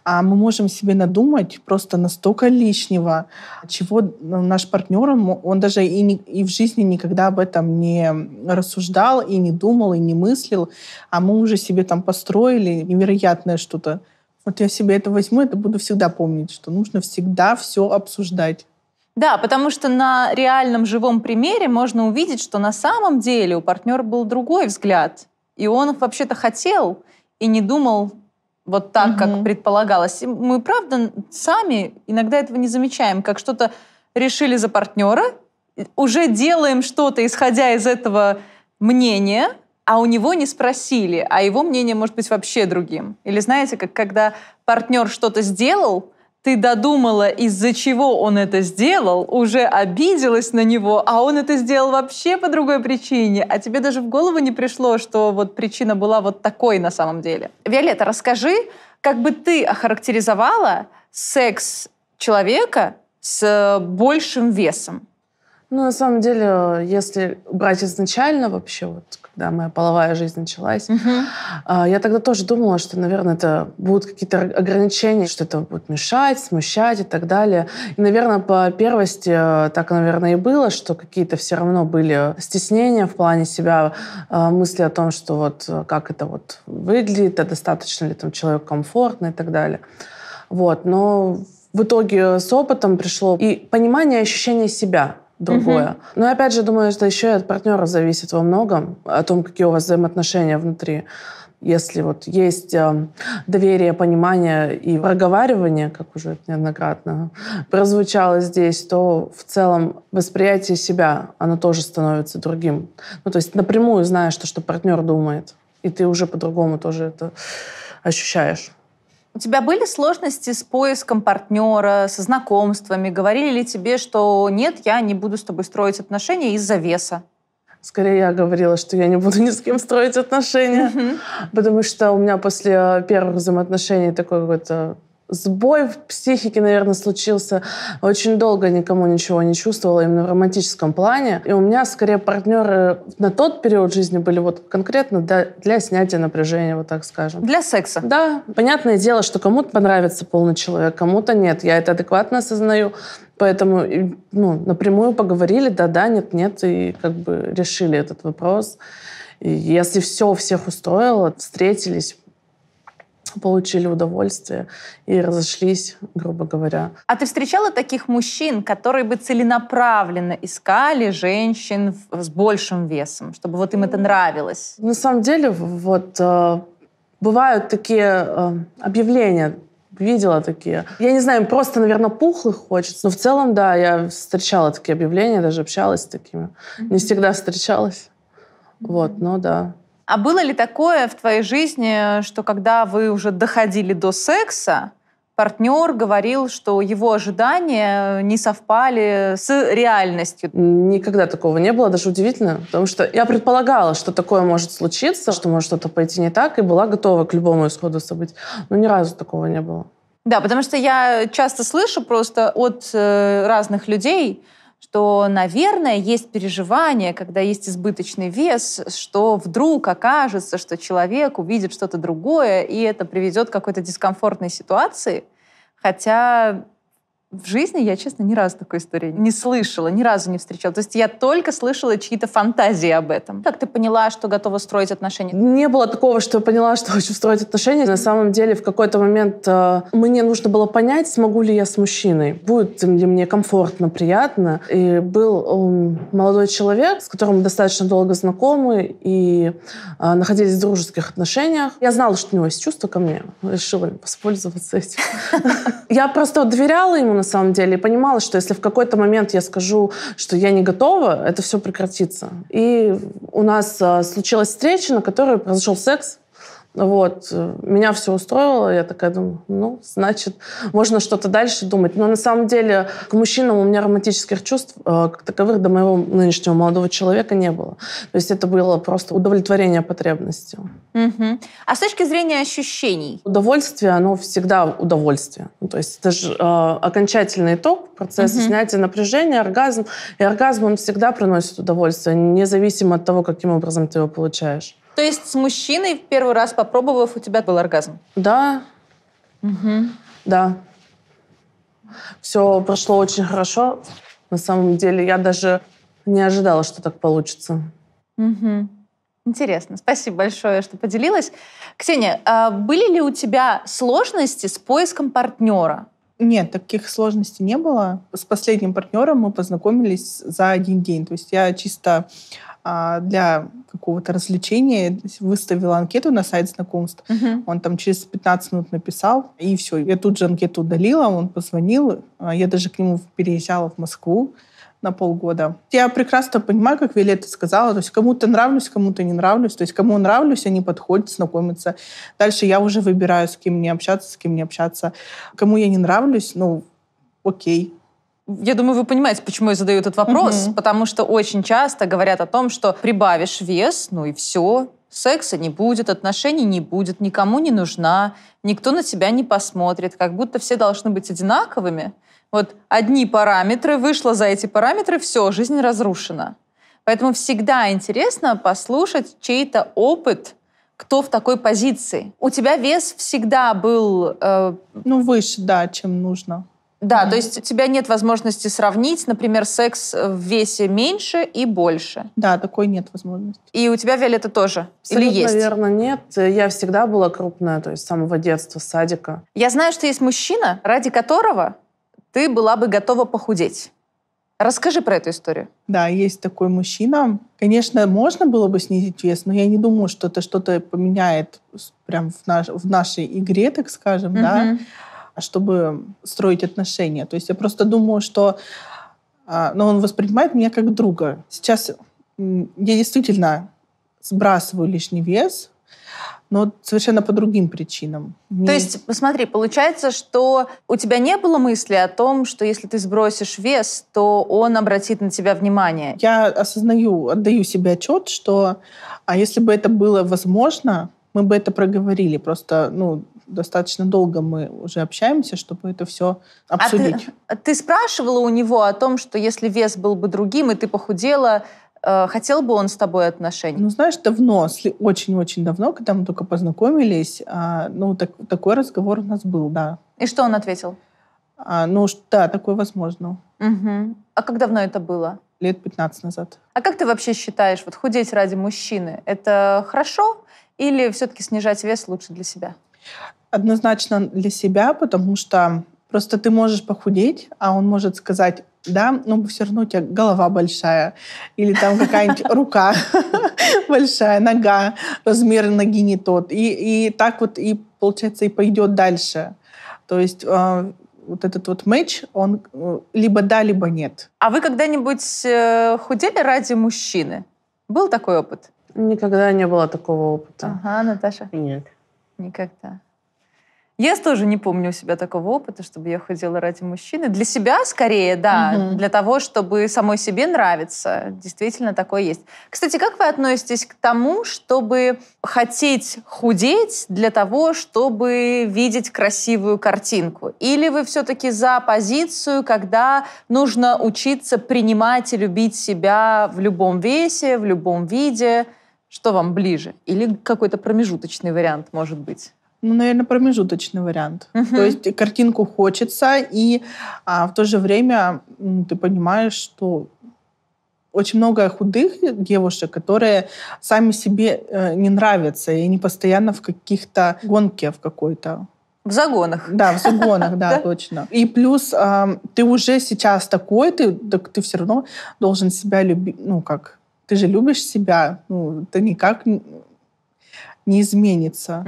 а, мы можем себе надумать просто настолько лишнего, чего ну, наш партнер, он даже и, не, и в жизни никогда об этом не рассуждал, и не думал, и не мыслил, а мы уже себе там построили невероятное что-то. Вот я себе это возьму, это буду всегда помнить, что нужно всегда все обсуждать. Да, потому что на реальном живом примере можно увидеть, что на самом деле у партнера был другой взгляд. И он вообще-то хотел и не думал вот так, угу. как предполагалось. И мы, правда, сами иногда этого не замечаем, как что-то решили за партнера, уже делаем что-то, исходя из этого мнения, а у него не спросили, а его мнение может быть вообще другим. Или знаете, как когда партнер что-то сделал, ты додумала, из-за чего он это сделал, уже обиделась на него, а он это сделал вообще по другой причине, а тебе даже в голову не пришло, что вот причина была вот такой на самом деле. Виолетта, расскажи, как бы ты охарактеризовала секс человека с э, большим весом? Ну, на самом деле, если брать изначально вообще, вот когда моя половая жизнь началась. Угу. Я тогда тоже думала, что, наверное, это будут какие-то ограничения, что это будет мешать, смущать и так далее. И, наверное, по первости э, так, наверное, и было, что какие-то все равно были стеснения в плане себя, э, мысли о том, что вот э, как это вот выглядит, а достаточно ли там человек комфортно и так далее. Вот, но в итоге с опытом пришло и понимание, ощущение себя другое. Угу. Но опять же, думаю, что еще и от партнера зависит во многом, о том, какие у вас взаимоотношения внутри. Если вот есть э, доверие, понимание и проговаривание, как уже неоднократно прозвучало здесь, то в целом восприятие себя, оно тоже становится другим. Ну, то есть напрямую знаешь то, что партнер думает, и ты уже по-другому тоже это ощущаешь. У тебя были сложности с поиском партнера, со знакомствами? Говорили ли тебе, что нет, я не буду с тобой строить отношения из-за веса? Скорее я говорила, что я не буду ни с кем строить отношения, mm-hmm. потому что у меня после первых взаимоотношений такой какой-то сбой в психике, наверное, случился. Очень долго никому ничего не чувствовала именно в романтическом плане. И у меня скорее партнеры на тот период жизни были вот конкретно для, для снятия напряжения, вот так скажем. Для секса? Да. Понятное дело, что кому-то понравится полный человек, кому-то нет. Я это адекватно осознаю. Поэтому ну, напрямую поговорили, да-да, нет-нет, и как бы решили этот вопрос. И если все всех устроило, встретились, получили удовольствие и разошлись, грубо говоря. А ты встречала таких мужчин, которые бы целенаправленно искали женщин с большим весом, чтобы вот им это ну, нравилось? На самом деле, вот э, бывают такие э, объявления видела такие. Я не знаю, им просто, наверное, пухлых хочется. Но в целом, да, я встречала такие объявления, даже общалась с такими. Не всегда встречалась. Вот, но да. А было ли такое в твоей жизни, что когда вы уже доходили до секса, партнер говорил, что его ожидания не совпали с реальностью. Никогда такого не было, даже удивительно, потому что я предполагала, что такое может случиться, что может что-то пойти не так, и была готова к любому исходу событий. Но ни разу такого не было. Да, потому что я часто слышу просто от э, разных людей, что, наверное, есть переживание, когда есть избыточный вес, что вдруг окажется, что человек увидит что-то другое, и это приведет к какой-то дискомфортной ситуации. Хотя в жизни я, честно, ни разу такой истории не слышала, ни разу не встречала. То есть я только слышала чьи-то фантазии об этом. Как ты поняла, что готова строить отношения? Не было такого, что я поняла, что хочу строить отношения. На самом деле в какой-то момент э, мне нужно было понять, смогу ли я с мужчиной, будет ли мне комфортно, приятно. И был э, молодой человек, с которым мы достаточно долго знакомы и э, находились в дружеских отношениях. Я знала, что у него есть чувства ко мне, решила воспользоваться этим. Я просто доверяла ему на самом деле, и понимала, что если в какой-то момент я скажу, что я не готова, это все прекратится. И у нас э, случилась встреча, на которой произошел секс, вот. Э, меня все устроило. Я такая думаю, ну, значит, можно что-то дальше думать. Но на самом деле к мужчинам у меня романтических чувств э, как таковых до моего нынешнего молодого человека не было. То есть это было просто удовлетворение потребности. Угу. А с точки зрения ощущений? Удовольствие, оно всегда удовольствие. Ну, то есть это же э, окончательный итог процесса угу. снятия напряжения, оргазм. И оргазм, он всегда приносит удовольствие, независимо от того, каким образом ты его получаешь. То есть с мужчиной в первый раз попробовав, у тебя был оргазм? Да. Угу. Да. Все прошло очень хорошо. На самом деле, я даже не ожидала, что так получится. Угу. Интересно. Спасибо большое, что поделилась. Ксения, а были ли у тебя сложности с поиском партнера? Нет, таких сложностей не было. С последним партнером мы познакомились за один день. То есть я чисто а, для какого-то развлечения выставила анкету на сайт знакомств. Uh-huh. Он там через 15 минут написал, и все. Я тут же анкету удалила, он позвонил. А, я даже к нему переезжала в Москву на полгода. Я прекрасно понимаю, как Виолетта сказала, то есть кому-то нравлюсь, кому-то не нравлюсь, то есть кому нравлюсь, они подходят, знакомятся. Дальше я уже выбираю, с кем мне общаться, с кем не общаться. Кому я не нравлюсь, ну, окей, я думаю, вы понимаете, почему я задаю этот вопрос, угу. потому что очень часто говорят о том, что прибавишь вес, ну и все, секса не будет, отношений не будет, никому не нужна, никто на тебя не посмотрит, как будто все должны быть одинаковыми. Вот одни параметры, вышло за эти параметры, все, жизнь разрушена. Поэтому всегда интересно послушать чей-то опыт, кто в такой позиции. У тебя вес всегда был... Э, ну, выше, да, чем нужно. Да, mm то есть у тебя нет возможности сравнить, например, секс в весе меньше и больше. Да, такой нет возможности. И у тебя, Виолетта, тоже? Абсолютно Или есть? Наверное, нет. Я всегда была крупная, то есть с самого детства, с садика. Я знаю, что есть мужчина, ради которого ты была бы готова похудеть. Расскажи про эту историю. Да, есть такой мужчина. Конечно, можно было бы снизить вес, но я не думаю, что это что-то поменяет прям в, наш, в нашей игре, так скажем, угу. да, а чтобы строить отношения. То есть я просто думаю, что а, но он воспринимает меня как друга. Сейчас я действительно сбрасываю лишний вес, но совершенно по другим причинам. Не... То есть, посмотри, получается, что у тебя не было мысли о том, что если ты сбросишь вес, то он обратит на тебя внимание? Я осознаю, отдаю себе отчет, что а если бы это было возможно, мы бы это проговорили. Просто, ну, достаточно долго мы уже общаемся, чтобы это все обсудить. А ты, ты спрашивала у него о том, что если вес был бы другим, и ты похудела, Э, хотел бы он с тобой отношений? Ну, знаешь, давно, очень-очень давно, когда мы только познакомились, а, ну, так, такой разговор у нас был, да. И что он ответил? А, ну, да, такое возможно. Угу. А как давно это было? Лет 15 назад. А как ты вообще считаешь, вот худеть ради мужчины, это хорошо или все-таки снижать вес лучше для себя? Однозначно для себя, потому что просто ты можешь похудеть, а он может сказать, да, но ну, все равно у тебя голова большая, или там какая-нибудь рука большая, нога, размер ноги не тот. И, и так вот и, получается, и пойдет дальше. То есть э, вот этот вот матч, он э, либо да, либо нет. А вы когда-нибудь э, худели ради мужчины? Был такой опыт? Никогда не было такого опыта. Ага, Наташа? Нет. Никогда. Я тоже не помню у себя такого опыта, чтобы я ходила ради мужчины. Для себя скорее, да, угу. для того, чтобы самой себе нравиться. Действительно, такое есть. Кстати, как вы относитесь к тому, чтобы хотеть худеть для того, чтобы видеть красивую картинку? Или вы все-таки за позицию, когда нужно учиться принимать и любить себя в любом весе, в любом виде? Что вам ближе? Или какой-то промежуточный вариант может быть? ну, наверное, промежуточный вариант. Угу. То есть картинку хочется, и а, в то же время ну, ты понимаешь, что очень много худых девушек, которые сами себе э, не нравятся, и они постоянно в каких-то гонке в какой-то. В загонах. Да, в загонах, да, точно. И плюс а, ты уже сейчас такой, ты, ты все равно должен себя любить, ну как, ты же любишь себя, ну, это никак не изменится.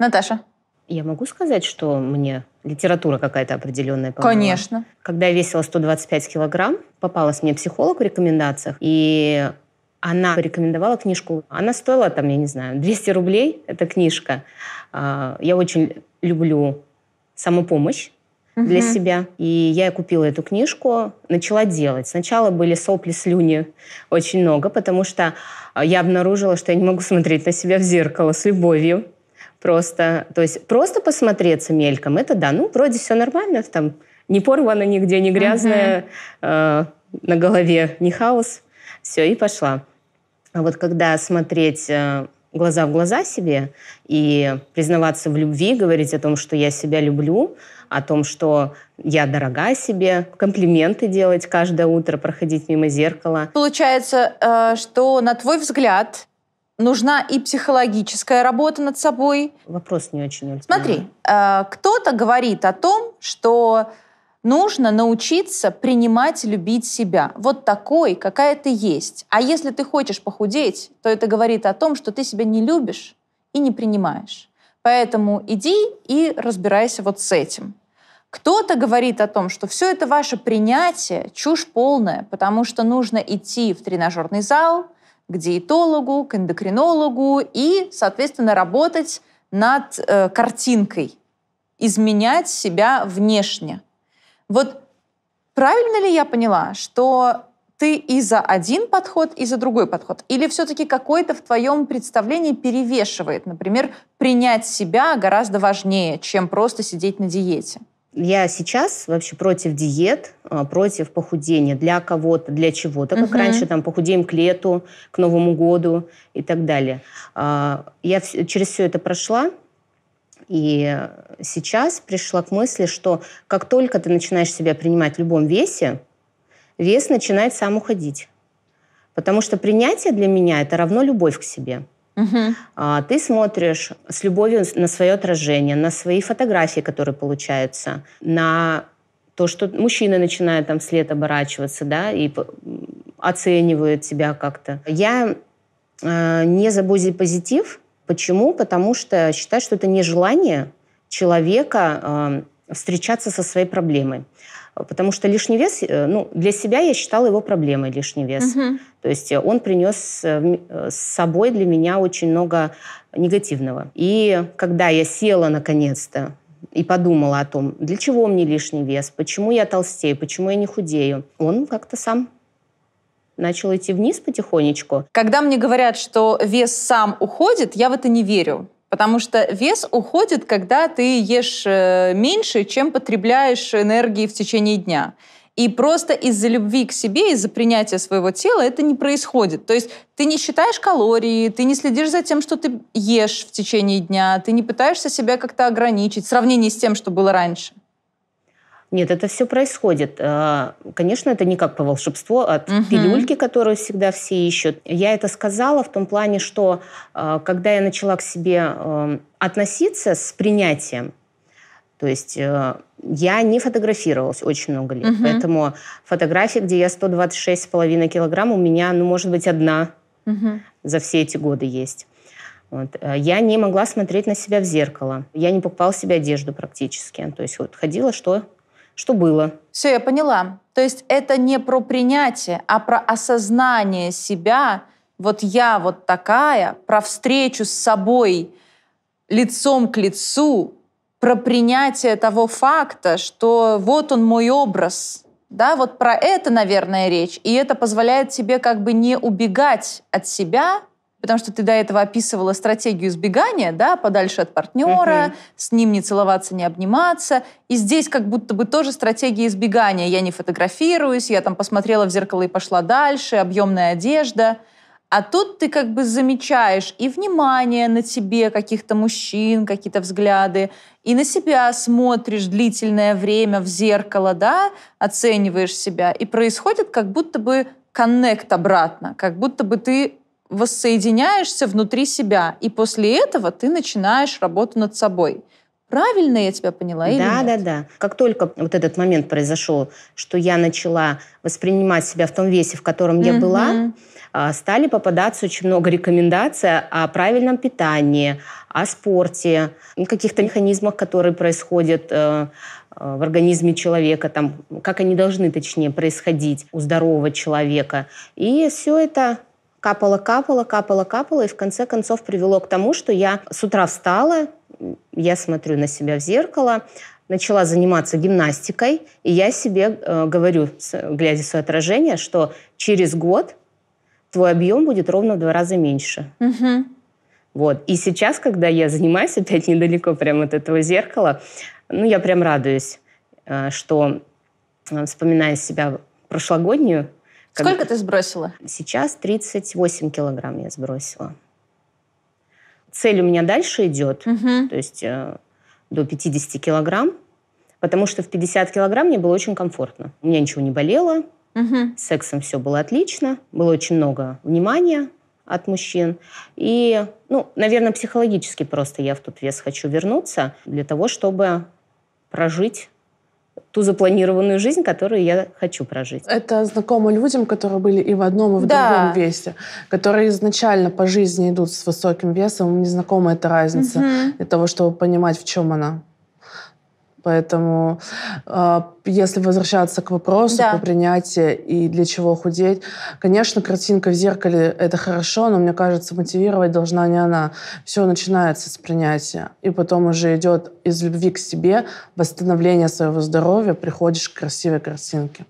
Наташа. Я могу сказать, что мне литература какая-то определенная помогла? Конечно. Когда я весила 125 килограмм, попалась мне психолог в рекомендациях, и она порекомендовала книжку. Она стоила, там, я не знаю, 200 рублей, эта книжка. А, я очень люблю самопомощь угу. для себя. И я купила эту книжку, начала делать. Сначала были сопли, слюни очень много, потому что я обнаружила, что я не могу смотреть на себя в зеркало с любовью просто. То есть просто посмотреться мельком, это да, ну, вроде все нормально, там не порвано нигде, не грязная, угу. э, на голове не хаос. Все, и пошла. А вот когда смотреть э, глаза в глаза себе и признаваться в любви, говорить о том, что я себя люблю, о том, что я дорога себе, комплименты делать каждое утро, проходить мимо зеркала. Получается, э, что, на твой взгляд, нужна и психологическая работа над собой. Вопрос не очень альтернативный. Смотри, э, кто-то говорит о том, что нужно научиться принимать и любить себя. Вот такой, какая ты есть. А если ты хочешь похудеть, то это говорит о том, что ты себя не любишь и не принимаешь. Поэтому иди и разбирайся вот с этим. Кто-то говорит о том, что все это ваше принятие чушь полная, потому что нужно идти в тренажерный зал – к диетологу, к эндокринологу и, соответственно, работать над э, картинкой, изменять себя внешне. Вот правильно ли я поняла, что ты и за один подход, и за другой подход? Или все-таки какой-то в твоем представлении перевешивает? Например, принять себя гораздо важнее, чем просто сидеть на диете? Я сейчас вообще против диет, а, против похудения для кого-то, для чего-то, как угу. раньше там похудеем к лету, к Новому году и так далее. А, я через все это прошла, и сейчас пришла к мысли, что как только ты начинаешь себя принимать в любом весе, вес начинает сам уходить. Потому что принятие для меня это равно любовь к себе. Угу. А, ты смотришь с любовью на свое отражение, на свои фотографии, которые получаются, на то, что мужчины начинают там след оборачиваться, да, и оценивают себя как-то. Я э, не за позитив. Почему? Потому что считаю, что это нежелание человека э, встречаться со своей проблемой. Потому что лишний вес, э, ну, для себя я считала его проблемой лишний вес. Угу. То есть э, он принес э, с собой для меня очень много негативного. И когда я села наконец-то и подумала о том, для чего мне лишний вес, почему я толстею, почему я не худею, он как-то сам начал идти вниз потихонечку. Когда мне говорят, что вес сам уходит, я в это не верю. Потому что вес уходит, когда ты ешь э, меньше, чем потребляешь энергии в течение дня. И просто из-за любви к себе, из-за принятия своего тела это не происходит. То есть ты не считаешь калории, ты не следишь за тем, что ты ешь в течение дня, ты не пытаешься себя как-то ограничить в сравнении с тем, что было раньше. Нет, это все происходит. А, конечно, это не как по волшебству а от угу. пилюльки, которую всегда все ищут. Я это сказала в том плане, что а, когда я начала к себе эм, относиться с принятием, то есть э, я не фотографировалась очень много лет, угу. поэтому фотография, где я 126,5 килограмм, у меня, ну, может быть, одна угу. за все эти годы есть. Вот. Я не могла смотреть на себя в зеркало. Я не покупала себе одежду практически. То есть вот ходила, что что было. Все, я поняла. То есть это не про принятие, а про осознание себя. Вот я вот такая, про встречу с собой лицом к лицу, про принятие того факта, что вот он мой образ. Да, вот про это, наверное, речь. И это позволяет тебе как бы не убегать от себя, потому что ты до этого описывала стратегию избегания, да, подальше от партнера, угу. с ним не целоваться, не обниматься. И здесь как будто бы тоже стратегия избегания. Я не фотографируюсь, я там посмотрела в зеркало и пошла дальше, объемная одежда. А тут ты как бы замечаешь и внимание на тебе каких-то мужчин, какие-то взгляды, и на себя смотришь длительное время в зеркало, да, оцениваешь себя, и происходит как будто бы коннект обратно, как будто бы ты воссоединяешься внутри себя, и после этого ты начинаешь работу над собой. Правильно я тебя поняла или да, нет? Да, да, да. Как только вот этот момент произошел, что я начала воспринимать себя в том весе, в котором я mm была, а, стали попадаться очень много рекомендаций о правильном питании, о спорте, каких-то механизмах, которые происходят э, э, в организме человека, там, как они должны, точнее, происходить у здорового человека. И все это капало, капало, капало, капало, и в конце концов привело к тому, что я с утра встала, я смотрю на себя в зеркало, начала заниматься гимнастикой, и я себе э, говорю, глядя в свое отражение, что через год твой объем будет ровно в два раза меньше. Угу. Вот. И сейчас, когда я занимаюсь опять недалеко прямо от этого зеркала, ну, я прям радуюсь, э, что, э, вспоминая себя прошлогоднюю, Сколько Когда... ты сбросила? Сейчас 38 килограмм я сбросила. Цель у меня дальше идет, угу. то есть э, до 50 килограмм, потому что в 50 килограмм мне было очень комфортно. У меня ничего не болело, угу. с сексом все было отлично, было очень много внимания от мужчин. И, ну, наверное, психологически просто я в тот вес хочу вернуться для того, чтобы прожить ту запланированную жизнь, которую я хочу прожить. Это знакомо людям, которые были и в одном, и в да. другом весе, которые изначально по жизни идут с высоким весом, им знакома эта разница, угу. для того, чтобы понимать, в чем она. Поэтому, а, если возвращаться к вопросу да. по принятию и для чего худеть, конечно, картинка в зеркале – это хорошо, но, мне кажется, мотивировать должна не она. Все начинается с принятия. И потом уже идет из любви к себе восстановление своего здоровья, приходишь к красивой картинке.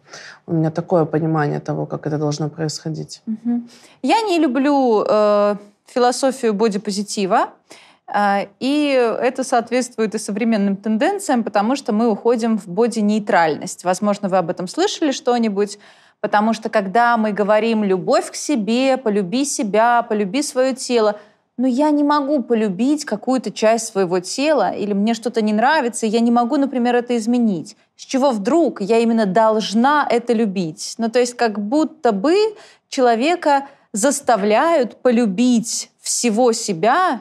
У меня такое понимание того, как это должно происходить. Угу. Я не люблю э, философию бодипозитива. позитива а, и это соответствует и современным тенденциям, потому что мы уходим в боди-нейтральность. Возможно, вы об этом слышали что-нибудь, потому что когда мы говорим «любовь к себе», «полюби себя», «полюби свое тело», но «Ну, я не могу полюбить какую-то часть своего тела, или мне что-то не нравится, я не могу, например, это изменить. С чего вдруг я именно должна это любить? Ну, то есть как будто бы человека заставляют полюбить всего себя,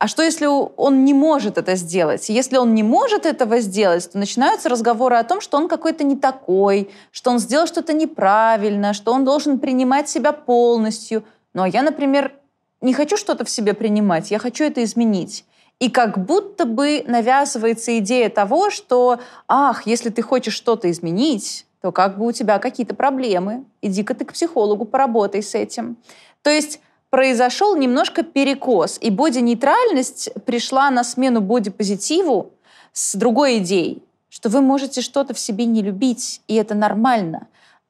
а что, если он не может это сделать? Если он не может этого сделать, то начинаются разговоры о том, что он какой-то не такой, что он сделал что-то неправильно, что он должен принимать себя полностью. Ну, а я, например, не хочу что-то в себе принимать, я хочу это изменить. И как будто бы навязывается идея того, что, ах, если ты хочешь что-то изменить, то как бы у тебя какие-то проблемы, иди-ка ты к психологу, поработай с этим. То есть произошел немножко перекос, и боди-нейтральность пришла на смену боди-позитиву с другой идеей, что вы можете что-то в себе не любить, и это нормально.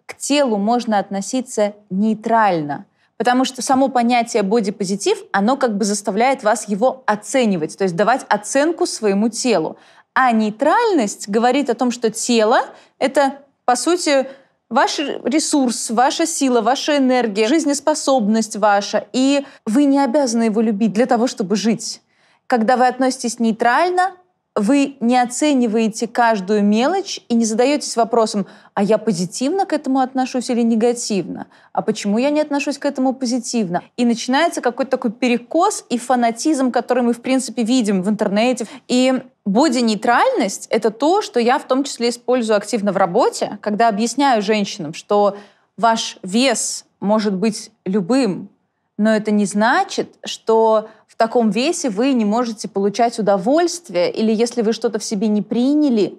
К телу можно относиться нейтрально, потому что само понятие боди-позитив оно как бы заставляет вас его оценивать, то есть давать оценку своему телу. А нейтральность говорит о том, что тело — это, по сути, ваш ресурс, ваша сила, ваша энергия, жизнеспособность ваша, и вы не обязаны его любить для того, чтобы жить. Когда вы относитесь нейтрально, вы не оцениваете каждую мелочь и не задаетесь вопросом, а я позитивно к этому отношусь или негативно? А почему я не отношусь к этому позитивно? И начинается какой-то такой перекос и фанатизм, который мы, в принципе, видим в интернете. И боди-нейтральность — это то, что я в том числе использую активно в работе, когда объясняю женщинам, что ваш вес может быть любым, но это не значит, что таком весе вы не можете получать удовольствие, или если вы что-то в себе не приняли,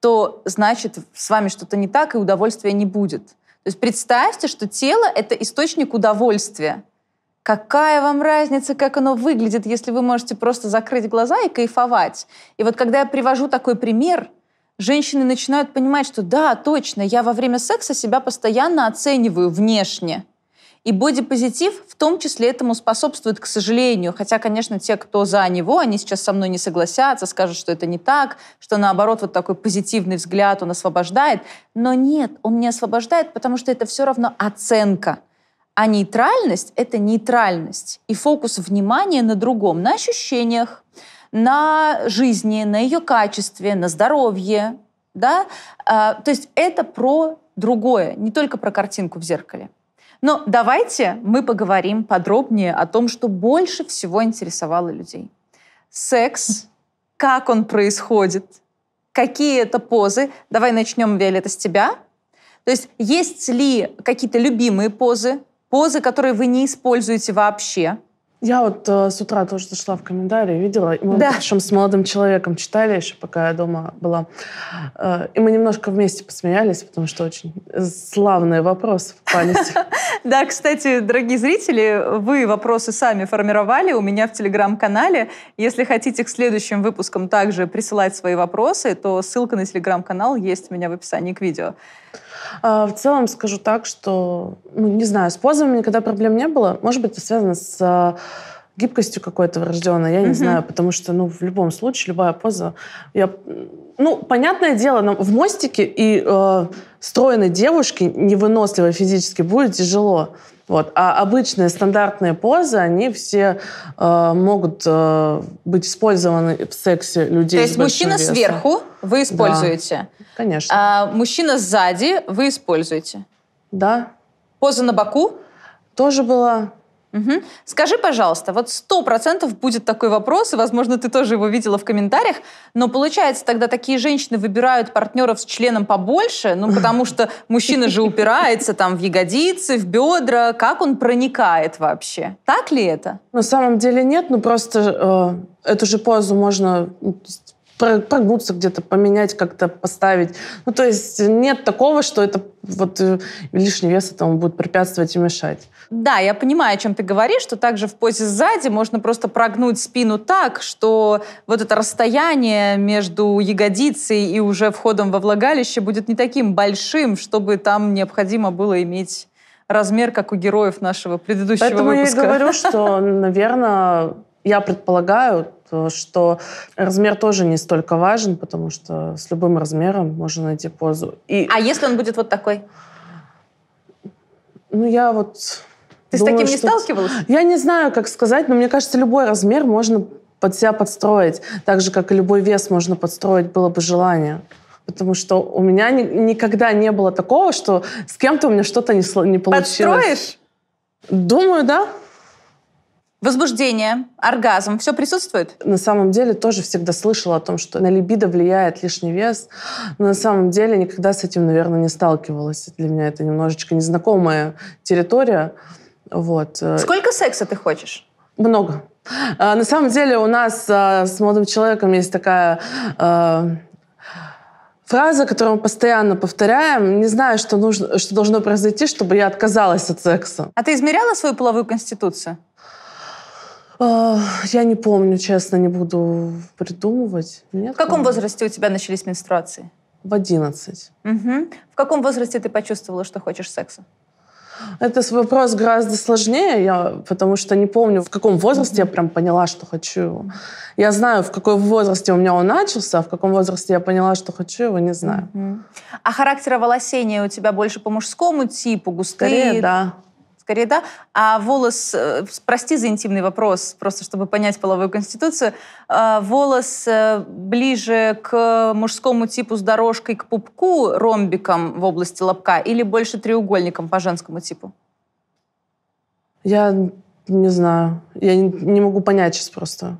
то значит с вами что-то не так, и удовольствия не будет. То есть представьте, что тело — это источник удовольствия. Какая вам разница, как оно выглядит, если вы можете просто закрыть глаза и кайфовать? И вот когда я привожу такой пример, женщины начинают понимать, что да, точно, я во время секса себя постоянно оцениваю внешне. И бодипозитив в том числе этому способствует, к сожалению. Хотя, конечно, те, кто за него, они сейчас со мной не согласятся, скажут, что это не так, что наоборот вот такой позитивный взгляд он освобождает. Но нет, он не освобождает, потому что это все равно оценка. А нейтральность — это нейтральность. И фокус внимания на другом, на ощущениях, на жизни, на ее качестве, на здоровье. Да? А, то есть это про другое, не только про картинку в зеркале. Но давайте мы поговорим подробнее о том, что больше всего интересовало людей. Секс, как он происходит, какие это позы. Давай начнем, Виолетта, с тебя. То есть есть ли какие-то любимые позы, позы, которые вы не используете вообще – я вот э, с утра тоже зашла в комментарии, видела. И мы да. причем с молодым человеком читали еще, пока я дома была. Э, и мы немножко вместе посмеялись, потому что очень славные вопросы в памяти. Да, кстати, дорогие зрители, вы вопросы сами формировали у меня в телеграм-канале. Если хотите к следующим выпускам также присылать свои вопросы, то ссылка на телеграм-канал есть у меня в описании к видео. А, в целом скажу так, что, ну, не знаю, с позами никогда проблем не было. Может быть, это связано с а, гибкостью какой-то врожденной, я не mm-hmm. знаю, потому что, ну, в любом случае, любая поза, я ну, понятное дело, нам в мостике и э, стройной девушке невыносливо физически будет тяжело. Вот. А обычные стандартные позы, они все э, могут э, быть использованы в сексе людей. То есть мужчина весом. сверху вы используете? Да, конечно. А мужчина сзади вы используете? Да. Поза на боку? Тоже была. Угу. Скажи, пожалуйста, вот сто процентов будет такой вопрос, и, возможно, ты тоже его видела в комментариях, но получается тогда такие женщины выбирают партнеров с членом побольше, ну потому что мужчина же упирается там в ягодицы, в бедра, как он проникает вообще? Так ли это? На самом деле нет, ну просто э, эту же позу можно прогнуться где-то, поменять как-то, поставить. Ну, то есть нет такого, что это вот э, лишний вес этому будет препятствовать и мешать. Да, я понимаю, о чем ты говоришь, что также в позе сзади можно просто прогнуть спину так, что вот это расстояние между ягодицей и уже входом во влагалище будет не таким большим, чтобы там необходимо было иметь размер, как у героев нашего предыдущего Поэтому выпуска. Поэтому я и говорю, что, наверное, я предполагаю, что размер тоже не столько важен, потому что с любым размером можно найти позу. И... А если он будет вот такой? Ну, я вот... Ты думаю, с таким не что... сталкивалась? Я не знаю, как сказать, но мне кажется, любой размер можно под себя подстроить. Так же, как и любой вес можно подстроить, было бы желание. Потому что у меня ни, никогда не было такого, что с кем-то у меня что-то не, не получилось. Подстроишь? Думаю, да. Возбуждение, оргазм, все присутствует? На самом деле тоже всегда слышала о том, что на либидо влияет лишний вес. Но на самом деле никогда с этим, наверное, не сталкивалась. Для меня это немножечко незнакомая территория. Вот. Э, Сколько секса ты хочешь? Много. А, на самом деле у нас а, с молодым человеком есть такая а, фраза, которую мы постоянно повторяем. Не знаю, что, нужно, что должно произойти, чтобы я отказалась от секса. А ты измеряла свою половую конституцию? А, я не помню, честно, не буду придумывать. Нет, в каком возрасте у тебя начались менструации? В 11. Угу. В каком возрасте ты почувствовала, что хочешь секса? Это вопрос гораздо сложнее, я, потому что не помню, в каком возрасте я прям поняла, что хочу. Я знаю, в каком возрасте у меня он начался, а в каком возрасте я поняла, что хочу, его не знаю. А характера волосения у тебя больше по мужскому типу, густые? Скорее, да. Корида. А волос, э, прости за интимный вопрос, просто чтобы понять половую конституцию, а волос э, ближе к мужскому типу с дорожкой к пупку ромбиком в области лобка или больше треугольником по женскому типу? Я не знаю. Я не могу понять сейчас просто.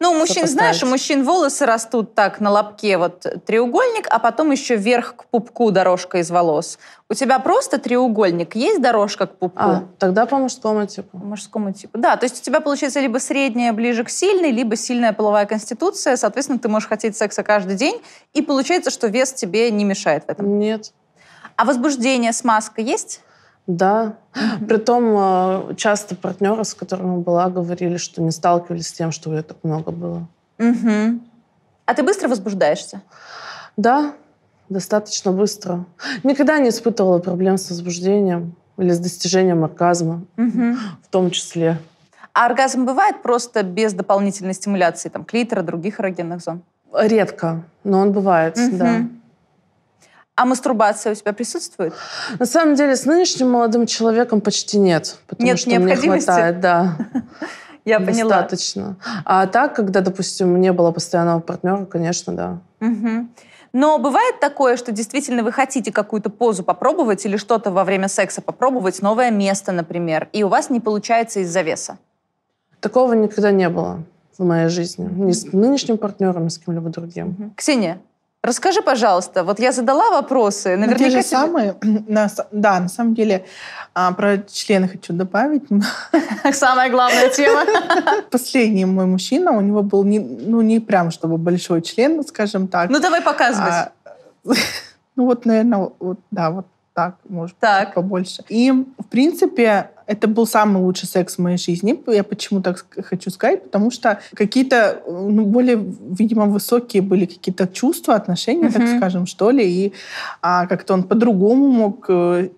Ну, у мужчин, знаешь, у мужчин волосы растут так на лобке, вот треугольник, а потом еще вверх к пупку дорожка из волос. У тебя просто треугольник, есть дорожка к пупку? А, тогда по мужскому типу. По мужскому типу, да. То есть у тебя получается либо средняя ближе к сильной, либо сильная половая конституция, соответственно, ты можешь хотеть секса каждый день, и получается, что вес тебе не мешает в этом. Нет. А возбуждение смазка есть? Да. Притом э, часто партнеры, с которыми была, говорили, что не сталкивались с тем, что ее так много было. Угу. А ты быстро возбуждаешься? Да, достаточно быстро. Никогда не испытывала проблем с возбуждением или с достижением оргазма угу. в том числе. А оргазм бывает просто без дополнительной стимуляции там, клитора, других эрогенных зон? Редко, но он бывает, угу. да. А мастурбация у тебя присутствует? На самом деле с нынешним молодым человеком почти нет. Потому нет что необходимости? Мне хватает, да. Я поняла. Достаточно. А так, когда, допустим, не было постоянного партнера, конечно, да. Но бывает такое, что действительно вы хотите какую-то позу попробовать или что-то во время секса попробовать, новое место, например, и у вас не получается из-за веса? Такого никогда не было в моей жизни. Ни с нынешним партнером, ни с кем-либо другим. Ксения, Расскажи, пожалуйста, вот я задала вопросы. Ну, наверняка Но те же тебе... самые, на, да, на самом деле, а, про члены хочу добавить. Самая главная тема. Последний мой мужчина, у него был не, ну, не прям чтобы большой член, скажем так. Ну давай показывать. А, ну вот, наверное, вот, да, вот так, может, так. побольше. И, в принципе, это был самый лучший секс в моей жизни. Я почему так хочу сказать? Потому что какие-то, э, ну, более, видимо, высокие были какие-то чувства, отношения, uh-huh. так скажем, что ли. И а, как-то он по-другому мог э,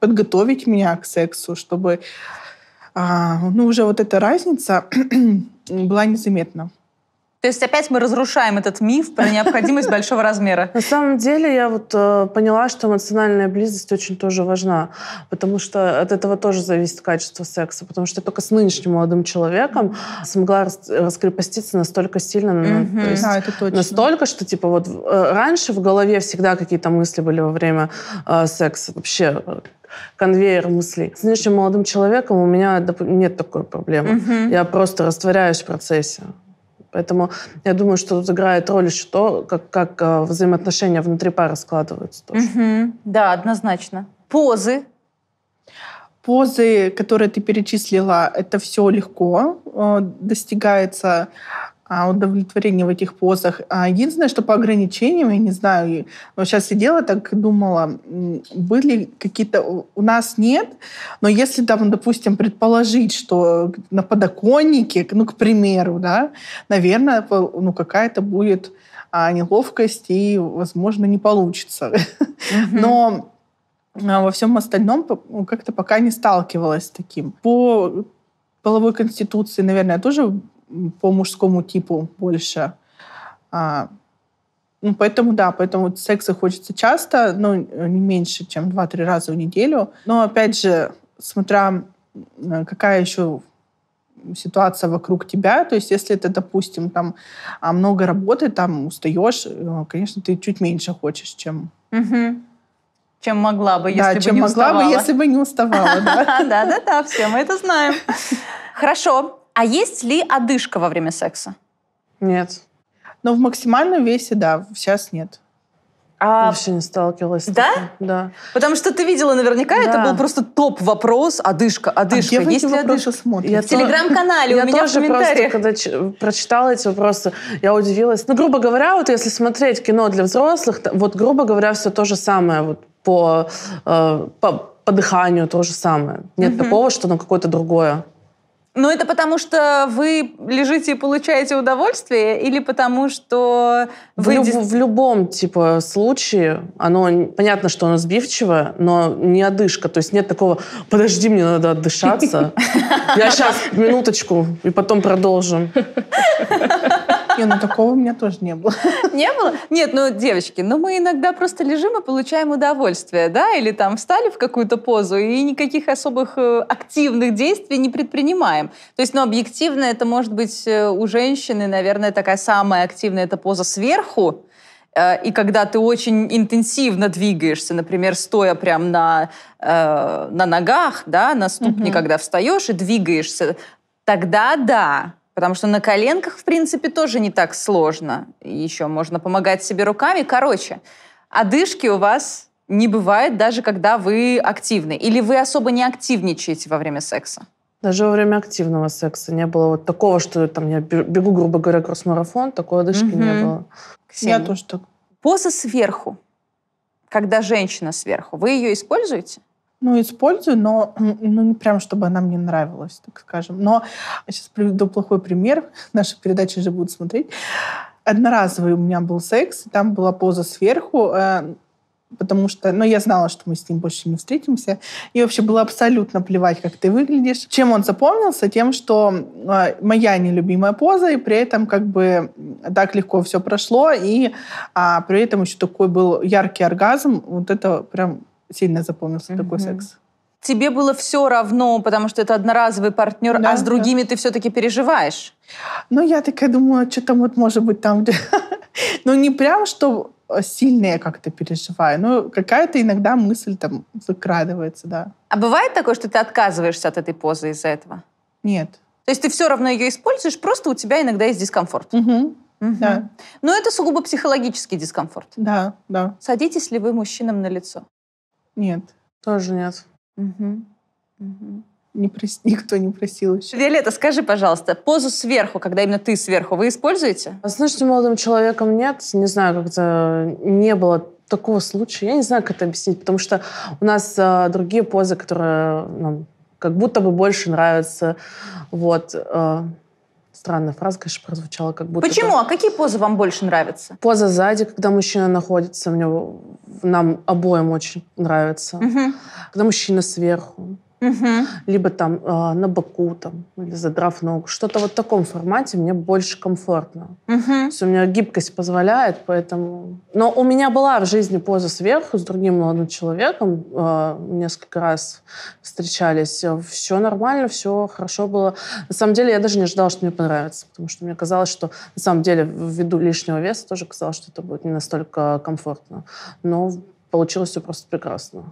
подготовить меня к сексу, чтобы, а, ну, уже вот эта разница была незаметна. То есть опять мы разрушаем этот миф про необходимость большого размера. На самом деле я вот э, поняла, что эмоциональная близость очень тоже важна, потому что от этого тоже зависит качество секса, потому что только с нынешним молодым человеком смогла рас раскрепоститься настолько сильно, mm-hmm. ну, то есть, а, это точно. настолько, что типа вот э, раньше в голове всегда какие-то мысли были во время э, секса вообще э, конвейер мыслей. С нынешним молодым человеком у меня нет такой проблемы. Mm-hmm. Я просто растворяюсь в процессе. Поэтому я думаю, что тут играет роль еще то, как, как э, взаимоотношения внутри пары складываются тоже. Угу. Да, однозначно. Позы. Позы, которые ты перечислила, это все легко э, достигается а, удовлетворение в этих позах. А, единственное, что по ограничениям, я не знаю, сейчас сидела так думала, были какие-то... У нас нет, но если там, допустим, предположить, что на подоконнике, ну, к примеру, да, наверное, ну, какая-то будет а, неловкость и, возможно, не получится. Но во всем остальном ну, как-то пока не сталкивалась с таким. По половой конституции, наверное, тоже по мужскому типу больше. А, ну, поэтому да, поэтому секса хочется часто, но не меньше, чем 2-3 раза в неделю. Но опять же, смотря какая еще ситуация вокруг тебя. То есть, если это, допустим, там а, много работы, там устаешь, э, конечно, ты чуть меньше хочешь, чем... Угу. Чем могла бы, если да, бы чем не могла уставала. бы, если бы не уставала. Да, да, да, все мы это знаем. Хорошо. А есть ли одышка во время секса? Нет. Но в максимальном весе, да, сейчас нет. А... Вообще не сталкивалась. Да? Таким. Да. Потому что ты видела наверняка, да. это был просто топ-вопрос. Одышка, одышка. А где есть ли одышка? Смотрят? Я в телеграм-канале, у меня тоже в комментариях. просто, когда прочитала эти вопросы, я удивилась. Ну, грубо говоря, вот если смотреть кино для взрослых, вот, грубо говоря, все то же самое вот по, э, по, по дыханию то же самое. Нет угу. такого, что оно какое-то другое. Ну это потому, что вы лежите и получаете удовольствие, или потому, что вы... В, люб... в любом, типа, случае, оно... Понятно, что оно сбивчивое но не одышка. То есть нет такого «подожди, мне надо отдышаться». Я сейчас, минуточку, и потом продолжим. Не, ну такого у меня тоже не было. Не было? Нет, ну, девочки, ну мы иногда просто лежим и получаем удовольствие, да? Или там встали в какую-то позу и никаких особых э, активных действий не предпринимаем. То есть, ну, объективно это может быть э, у женщины, наверное, такая самая активная это поза сверху, э, и когда ты очень интенсивно двигаешься, например, стоя прям на, э, на ногах, да, на ступне, угу. когда встаешь и двигаешься, тогда да, Потому что на коленках, в принципе, тоже не так сложно. Еще можно помогать себе руками. Короче, одышки у вас не бывает, даже когда вы активны. Или вы особо не активничаете во время секса? Даже во время активного секса не было вот такого, что там я бегу, грубо говоря, кросс-марафон, такой одышки угу. не было. Ксения. Я тоже так. Поза сверху. Когда женщина сверху, вы ее используете? Ну, использую, но ну, не прям, чтобы она мне нравилась, так скажем. Но сейчас приведу плохой пример. Наши передачи же будут смотреть. Одноразовый у меня был секс, там была поза сверху э, потому что, ну, я знала, что мы с ним больше не встретимся, и вообще было абсолютно плевать, как ты выглядишь. Чем он запомнился? Тем, что э, моя нелюбимая поза, и при этом как бы так легко все прошло, и а, при этом еще такой был яркий оргазм, вот это прям сильно запомнился mm-hmm. такой секс. Тебе было все равно, потому что это одноразовый партнер, а да, а с другими да. ты все-таки переживаешь. Ну, я такая думаю, что там вот может быть там, где... ну, не прям, что э, сильнее как-то переживаю, но какая-то иногда мысль там закрадывается, да. А бывает такое, что ты отказываешься от этой позы из-за этого? Нет. То есть ты все равно ее используешь, просто у тебя иногда есть дискомфорт. Угу. Угу. Да. Но ну, это сугубо психологический дискомфорт. Да, да. Садитесь ли вы мужчинам на лицо? Нет. Тоже нет. Угу. Угу. Не прос... Никто не просил еще. Виолетта, скажи, пожалуйста, позу сверху, когда именно ты сверху, вы используете? А с нашим молодым человеком нет. Не знаю, как-то не было такого случая. Я не знаю, как это объяснить, потому что у нас а, другие позы, которые нам ну, как будто бы больше нравятся. Вот. А, странная фраза, конечно, прозвучала как будто... Почему? А какие позы вам больше нравятся? Поза сзади, когда мужчина находится, мне, нам обоим очень нравится. Угу. Когда мужчина сверху либо там э, на боку, там, или задрав ногу. Что-то вот в таком формате мне больше комфортно. Угу. То есть у меня гибкость позволяет, поэтому... Но у меня была в жизни поза сверху с другим молодым человеком. Э, несколько раз встречались. Все нормально, все хорошо было. На самом деле я даже не ожидала, что мне понравится, потому что мне казалось, что на самом деле ввиду лишнего веса тоже казалось, что это будет не настолько комфортно. Но получилось все просто прекрасно.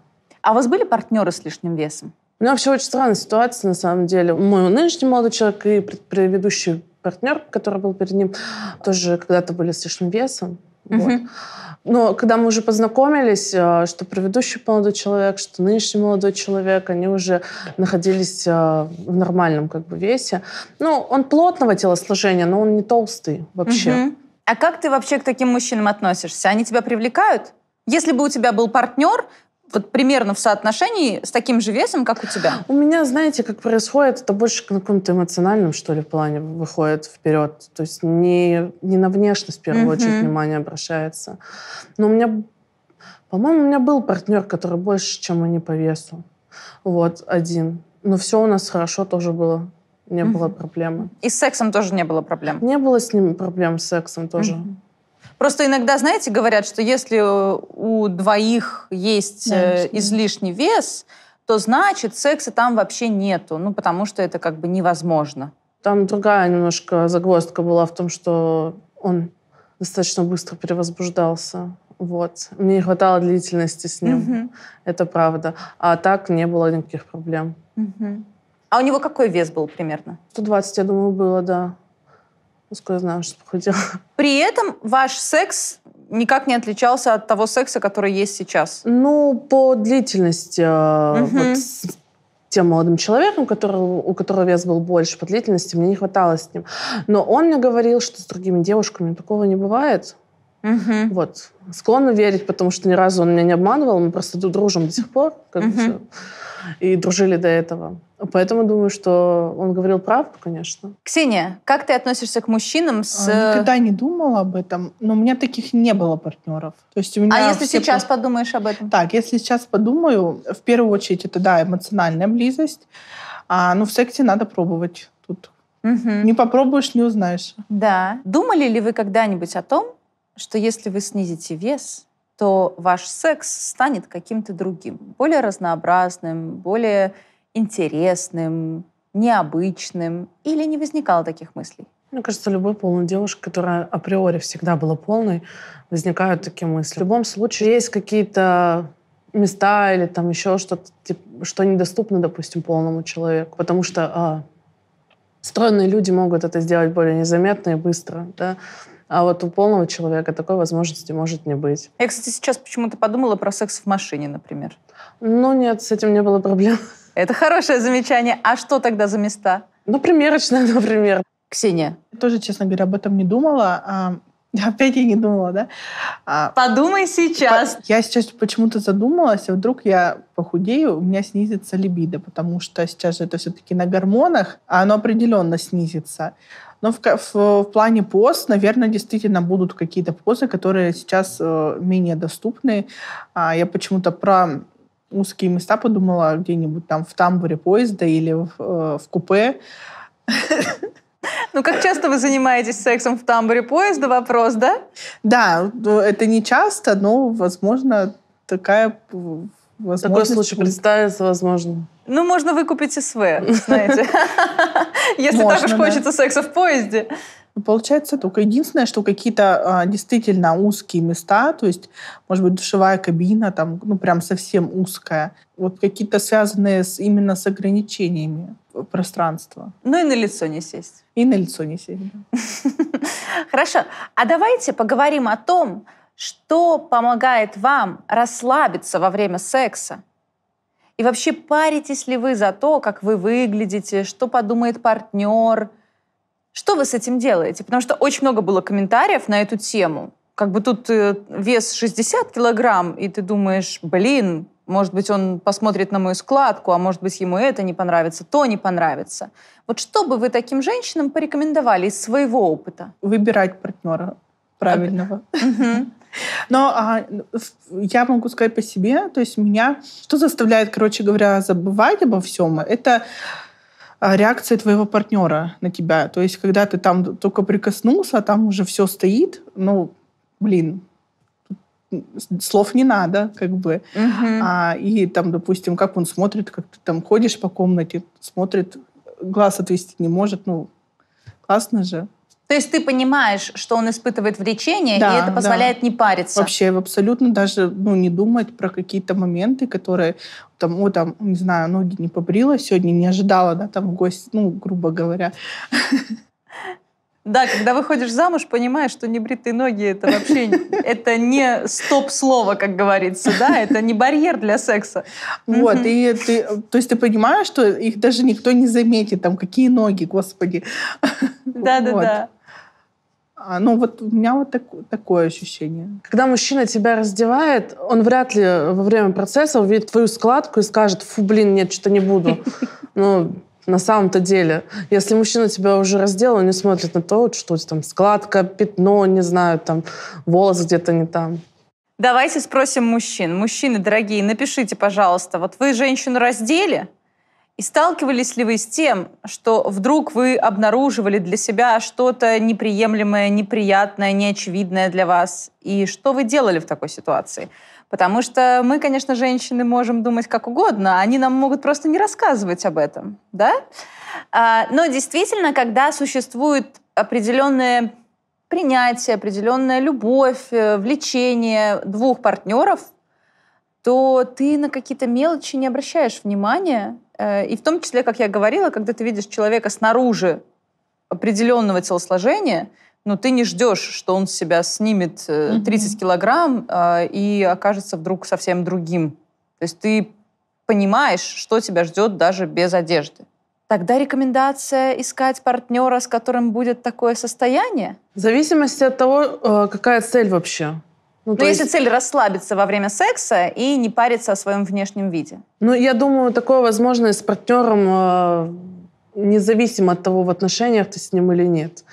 А у вас были партнеры с лишним весом? У меня вообще очень странная ситуация, на самом деле. Мой нынешний молодой человек и предыдущий партнер, который был перед ним, тоже когда-то были с лишним весом. Вот. Но когда мы уже познакомились, э, что предыдущий молодой человек, что нынешний молодой человек, они уже находились э, в нормальном как бы весе. Ну, он плотного телосложения, но он не толстый вообще. Угу. А как ты вообще к таким мужчинам относишься? Они тебя привлекают? Если бы у тебя был партнер, вот примерно в соотношении с таким же весом, как у тебя? У меня, знаете, как происходит, это больше на каком-то эмоциональном, что ли, плане выходит вперед. То есть не, не на внешность в первую mm-hmm. очередь внимание обращается. Но у меня, по-моему, у меня был партнер, который больше, чем они по весу. Вот, один. Но все у нас хорошо тоже было. Не mm-hmm. было проблем. И с сексом тоже не было проблем? Не было с ним проблем с сексом тоже. Mm-hmm. Просто иногда, знаете, говорят, что если э, у двоих есть да, э, излишний вес, то значит секса там вообще нету, ну потому что это как бы невозможно. Там другая немножко загвоздка была в том, что он достаточно быстро перевозбуждался. Вот. Мне не хватало длительности с ним. Угу. Это правда. А так не было никаких проблем. Угу. А у него какой вес был примерно? 120, я думаю, было, да я знаю, что похудела. При этом ваш секс никак не отличался от того секса, который есть сейчас? Ну, по длительности. Угу. Вот с тем молодым человеком, который, у которого вес был больше, по длительности мне не хватало с ним. Но он мне говорил, что с другими девушками такого не бывает. Угу. Вот. Склонна верить, потому что ни разу он меня не обманывал. Мы просто дружим до сих пор. Как угу. Все и дружили до этого. Поэтому думаю, что он говорил правду, конечно. Ксения, как ты относишься к мужчинам с... А, никогда не думала об этом, но у меня таких не было партнеров. То есть у а меня а если все... сейчас подумаешь об этом? Так, если сейчас подумаю, в первую очередь это, да, эмоциональная близость. А, ну, в сексе надо пробовать тут. Угу. Не попробуешь, не узнаешь. Да. Думали ли вы когда-нибудь о том, что если вы снизите вес, то ваш секс станет каким-то другим, более разнообразным, более интересным, необычным или не возникало таких мыслей? Мне кажется, любой полной девушка, которая априори всегда была полной, возникают такие мысли. В любом случае есть какие-то места или там еще что-то, типа, что недоступно, допустим, полному человеку, потому что а, стройные люди могут это сделать более незаметно и быстро, да. А вот у полного человека такой возможности может не быть. Я, кстати, сейчас почему-то подумала про секс в машине, например. Ну нет, с этим не было проблем. Это хорошее замечание. А что тогда за места? Ну, примерочная, например. Ксения. Я тоже, честно говоря, об этом не думала. А, опять я не думала, да? А, Подумай сейчас. я сейчас почему-то задумалась, а вдруг я похудею, у меня снизится либидо, потому что сейчас же это все-таки на гормонах, а оно определенно снизится. Но в, в, в плане поз, наверное, действительно будут какие-то позы, которые сейчас э, менее доступны. А я почему-то про узкие места подумала где-нибудь там в тамбуре поезда или в, э, в купе. Ну, как часто вы занимаетесь сексом в тамбуре поезда? Вопрос, да? Да, ну, это не часто, но, возможно, такая возможность... Такой случай представится, возможно. Ну, можно выкупить СВ, знаете. Если так уж хочется секса в поезде. Ну, получается, только единственное, что какие-то а, действительно узкие места, то есть, может быть, душевая кабина, там, ну, прям совсем узкая, вот какие-то связанные с, именно с ограничениями пространства. Ну и на лицо не сесть. И на лицо не сесть. Хорошо. А давайте поговорим о том, что помогает вам расслабиться во время секса и вообще паритесь ли вы за то, как вы выглядите, что подумает партнер? Что вы с этим делаете? Потому что очень много было комментариев на эту тему. Как бы тут э, вес 60 килограмм, и ты думаешь, блин, может быть, он посмотрит на мою складку, а может быть, ему это не понравится, то не понравится. Вот что бы вы таким женщинам порекомендовали из своего опыта? Выбирать партнера правильного. Угу. Но а, я могу сказать по себе, то есть меня, что заставляет, короче говоря, забывать обо всем, это а, реакция твоего партнера на тебя. То есть, когда ты там только прикоснулся, а там уже все стоит, ну, блин, слов не надо, как бы. Угу. А, и там, допустим, как он смотрит, как ты там ходишь по комнате, смотрит, глаз отвести не может, ну, классно же. То есть ты понимаешь, что он испытывает влечение, да, и это позволяет да. не париться. Вообще, абсолютно даже ну, не думать про какие-то моменты, которые там, о, там, не знаю, ноги не побрила сегодня, не ожидала, да, там в гости, ну, грубо говоря. Да, когда выходишь замуж, понимаешь, что небритые ноги это вообще это не стоп-слово, как говорится, да, это не барьер для секса. Вот, и ты, то есть ты понимаешь, что их даже никто не заметит, там, какие ноги, господи. Да, да, вот. да. А, Ну, вот у меня вот так, такое ощущение. Когда мужчина тебя раздевает, он вряд ли во время процесса увидит твою складку и скажет, фу, блин, нет, что-то не буду. Ну, на самом-то деле, если мужчина тебя уже раздел, он не смотрит на то, что у тебя там складка, пятно, не знаю, там волос где-то не там. Давайте спросим мужчин. Мужчины, дорогие, напишите, пожалуйста, вот вы женщину раздели, и сталкивались ли вы с тем, что вдруг вы обнаруживали для себя что-то неприемлемое, неприятное, неочевидное для вас? И что вы делали в такой ситуации? Потому что мы, конечно, женщины можем думать как угодно, они нам могут просто не рассказывать об этом, да? А, но действительно, когда существует определенное принятие, определенная любовь, э, влечение двух партнеров, то ты на какие-то мелочи не обращаешь внимания, Э, и в том числе, как я говорила, когда ты видишь человека снаружи определенного телосложения, но ну, ты не ждешь, что он с себя снимет 30 э, килограмм э, и окажется вдруг совсем другим. То есть ты понимаешь, что тебя ждет даже без одежды. Тогда рекомендация искать партнера, с которым будет такое состояние? В зависимости от того, какая цель вообще. Ну, Но ну, есть... если цель расслабиться во время секса и не париться о своем внешнем виде. Ну, я думаю, такое возможно с партнером, э, независимо от того, в отношениях ты с ним или нет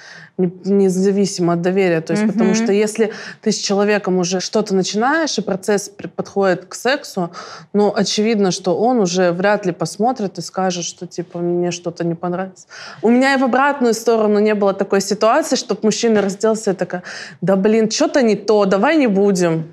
независимо от доверия. То есть, mm потому что если ты с человеком уже что-то начинаешь, и процесс подходит к сексу, ну, очевидно, что он уже вряд ли посмотрит и скажет, что, типа, мне что-то не понравилось. У меня и в обратную сторону не было такой ситуации, чтобы мужчина разделся и такая, да, блин, что-то не то, давай не будем.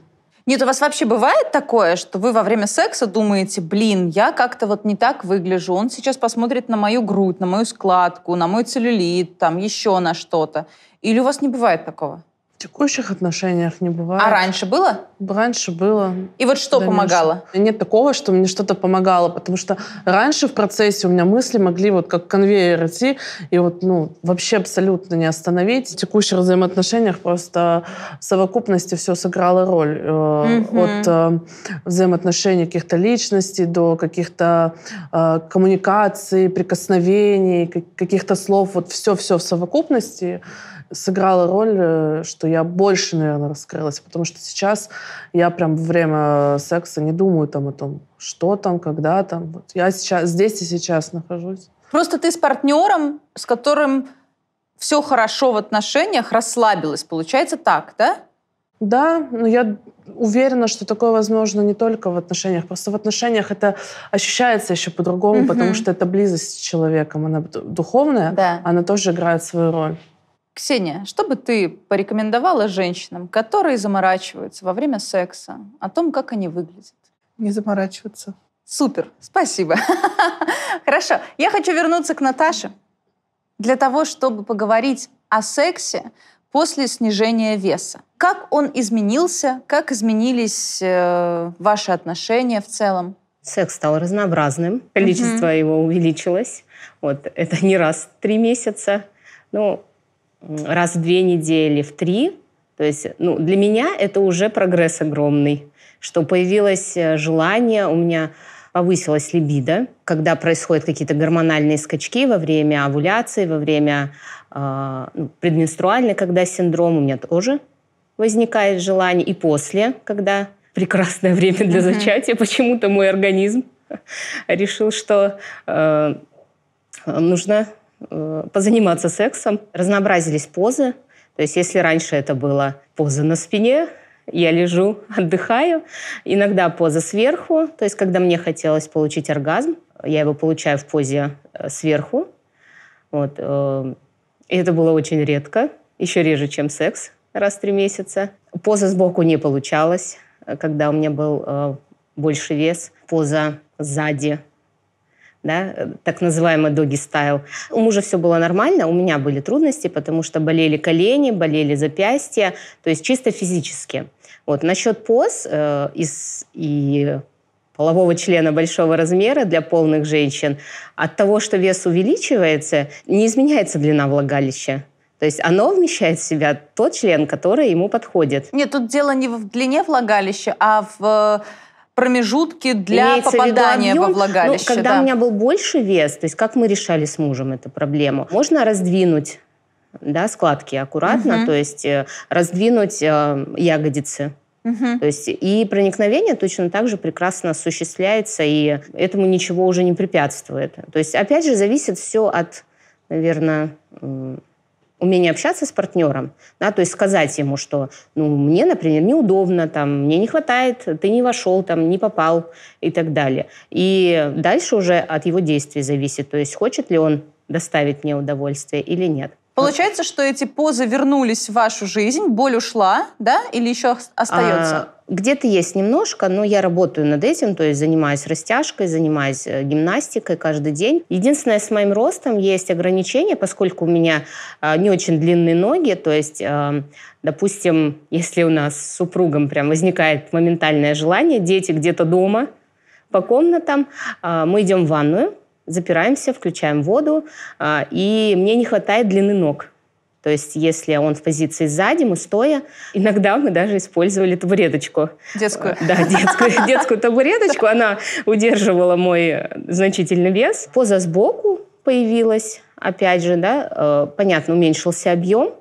Нет, у вас вообще бывает такое, что вы во время секса думаете, блин, я как-то вот не так выгляжу, он сейчас посмотрит на мою грудь, на мою складку, на мой целлюлит, там еще на что-то. Или у вас не бывает такого? текущих отношениях не бывает. А раньше было? Раньше было. И вот что да, помогало? Нет такого, что мне что-то помогало, потому что раньше в процессе у меня мысли могли вот как конвейер идти, и вот, ну, вообще абсолютно не остановить. В текущих взаимоотношениях просто в совокупности все сыграло роль. Mm-hmm. От э, взаимоотношений каких-то личностей до каких-то э, коммуникаций, прикосновений, каких-то слов, вот все-все в совокупности – сыграло роль, э, что я больше, наверное, раскрылась, потому что сейчас я прям во время э, секса не думаю там о том, что там, когда там. Вот я сейчас здесь и сейчас нахожусь. Просто ты с партнером, с которым все хорошо в отношениях, расслабилась. Получается так, да? Да, но я уверена, что такое возможно не только в отношениях. Просто в отношениях это ощущается еще по-другому, угу. потому что это близость с человеком. Она духовная, да. она тоже играет свою роль. Ксения, что бы ты порекомендовала женщинам, которые заморачиваются во время секса, о том, как они выглядят? Не заморачиваться. Супер, спасибо. Хорошо, я хочу вернуться к Наташе для того, чтобы поговорить о сексе после снижения веса. Как он изменился, как изменились э, ваши отношения в целом? Секс стал разнообразным, количество mm-hmm. его увеличилось. Вот это не раз в три месяца. Но ну, раз в две недели, в три. То есть ну, для меня это уже прогресс огромный, что появилось э, желание, у меня повысилась либидо, когда происходят какие-то гормональные скачки во время овуляции, во время э, а, ну, предменструальный, когда синдром у меня тоже возникает желание, и после, когда прекрасное время для зачатия, почему-то мой организм решил, что э, нужно Э, позаниматься сексом. Разнообразились позы. То есть если раньше это была поза на спине, я лежу, отдыхаю. Иногда поза сверху, то есть когда мне хотелось получить оргазм, я его получаю в позе э, сверху. Вот. Э, и это было очень редко, еще реже, чем секс раз в три месяца. Поза сбоку не получалась, когда у меня был больше вес. Поза сзади да, так называемый доги стайл. У мужа все было нормально, у меня были трудности, потому что болели колени, болели запястья, то есть чисто физически. Вот насчет поз э, из, и полового члена большого размера для полных женщин, от того, что вес увеличивается, не изменяется длина влагалища. То есть оно вмещает в себя тот член, который ему подходит. Нет, тут дело не в длине влагалища, а в э, промежутки для Имеется попадания объем, во ну, влагалище. Ну, когда да. у меня был больше вес, то есть как мы решали с мужем эту проблему? Можно раздвинуть да, складки аккуратно, угу. то есть э, раздвинуть э, ягодицы. Угу. То есть и проникновение точно так же прекрасно осуществляется, и этому ничего уже не препятствует. То есть, опять же, зависит все от, наверное, умение общаться с партнером, да, то есть сказать ему, что, ну, мне, например, неудобно, там, мне не хватает, ты не вошел, там, не попал и так далее. И дальше уже от его действий зависит, то есть хочет ли он доставить мне удовольствие или нет. Получается, что эти позы вернулись в вашу жизнь, боль ушла, да, или еще остается? А, где-то есть немножко, но я работаю над этим, то есть занимаюсь растяжкой, занимаюсь э, гимнастикой каждый день. Единственное, с моим ростом есть ограничение, поскольку у меня э, не очень длинные ноги, то есть, э, допустим, если у нас с супругом прям возникает моментальное желание, дети где-то дома по комнатам, мы идем в ванную, запираемся, включаем воду, и мне не хватает длины ног – то есть если он в позиции сзади, мы стоя, иногда мы даже использовали табуреточку. Детскую. Э, да, детскую, детскую табуреточку. Она удерживала мой значительный вес. Поза сбоку появилась, опять же, да, э, понятно, уменьшился объем.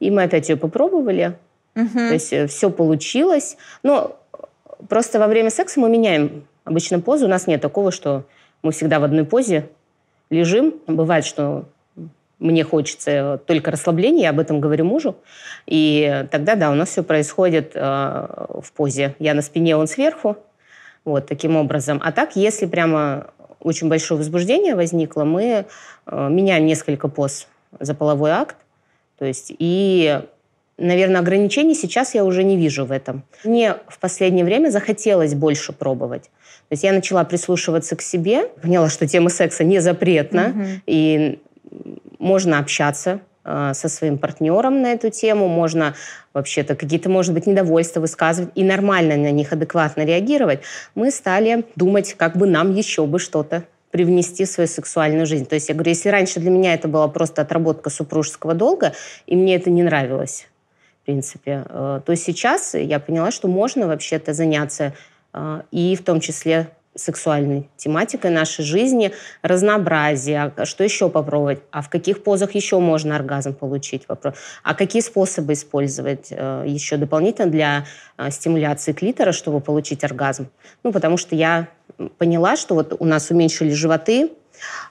И мы опять ее попробовали. Угу. То есть э, все получилось. Но просто во время секса мы меняем обычно позу. У нас нет такого, что мы всегда в одной позе лежим. Бывает, что мне хочется э, только расслабления, я об этом говорю мужу. И тогда, да, у нас все происходит э, в позе. Я на спине, он сверху. Вот таким образом. А так, если прямо очень большое возбуждение возникло, мы э, меняем несколько поз за половой акт. То есть и, наверное, ограничений сейчас я уже не вижу в этом. Мне в последнее время захотелось больше пробовать. То есть я начала прислушиваться к себе, поняла, что тема секса не запретна, mm-hmm. и можно общаться э, со своим партнером на эту тему, можно вообще-то какие-то, может быть, недовольства высказывать и нормально на них адекватно реагировать, мы стали думать, как бы нам еще бы что-то привнести в свою сексуальную жизнь. То есть я говорю, если раньше для меня это была просто отработка супружеского долга, и мне это не нравилось, в принципе, э, то сейчас я поняла, что можно вообще-то заняться э, и в том числе сексуальной тематикой нашей жизни, разнообразие, а что еще попробовать, а в каких позах еще можно оргазм получить, вопрос, а какие способы использовать э, еще дополнительно для э, стимуляции клитора, чтобы получить оргазм. Ну, потому что я поняла, что вот у нас уменьшили животы,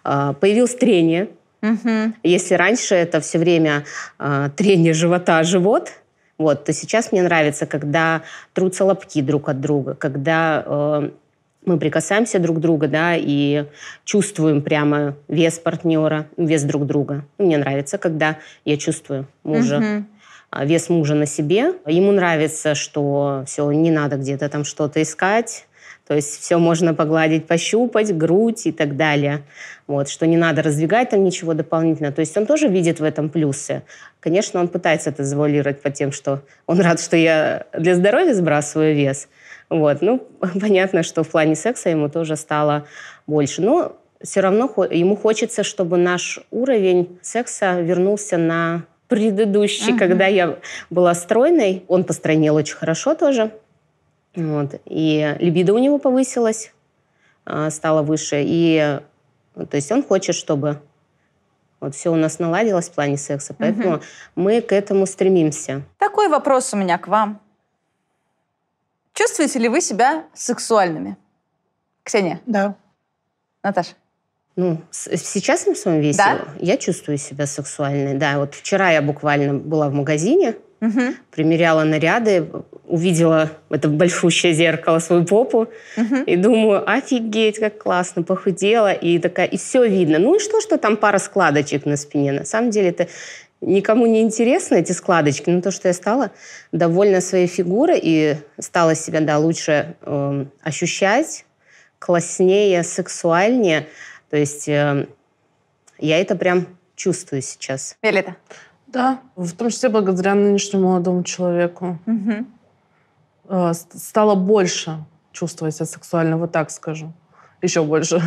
э, появилось трение. Угу. Если раньше это все время трение живота, а живот, вот, то сейчас мне нравится, когда трутся лобки друг от друга, когда мы прикасаемся друг к другу, да, и чувствуем прямо вес партнера, вес друг друга. Мне нравится, когда я чувствую мужа. Угу. Mm вес мужа на себе. Ему нравится, что все, не надо где-то там что-то искать. То есть все можно погладить, пощупать, грудь и так далее. Вот, что не надо раздвигать там ничего дополнительно. То есть он тоже видит в этом плюсы. Конечно, он пытается это завуалировать по тем, что он рад, что я для здоровья сбрасываю вес – вот. Ну, понятно, что в плане секса ему тоже стало больше. Но все равно ему хочется, чтобы наш уровень секса вернулся на предыдущий, uh-huh. когда я была стройной. Он постранил очень хорошо тоже. Вот. И либидо у него повысилось, а, стало выше. И то есть он хочет, чтобы вот все у нас наладилось в плане секса, поэтому угу. мы к этому стремимся. Такой вопрос у меня к вам. Чувствуете ли вы себя сексуальными? Ксения? Да. Наташа? Ну, сейчас на своем весе да? я чувствую себя сексуальной. Да, вот вчера я буквально была в магазине, угу. примеряла наряды, увидела это большущее зеркало, свою попу, угу. и думаю, офигеть, как классно, похудела, и такая, и все видно. Ну и что, что там пара складочек на спине? На самом деле это никому не интересны эти складочки, но то, что я стала довольна своей фигурой и стала себя, да, лучше э, ощущать, класснее, сексуальнее. То есть э, я это прям чувствую сейчас. Виолетта? Да, в том числе благодаря нынешнему молодому человеку. Угу. Э, стало больше чувствовать себя сексуально, вот так скажу. Еще больше.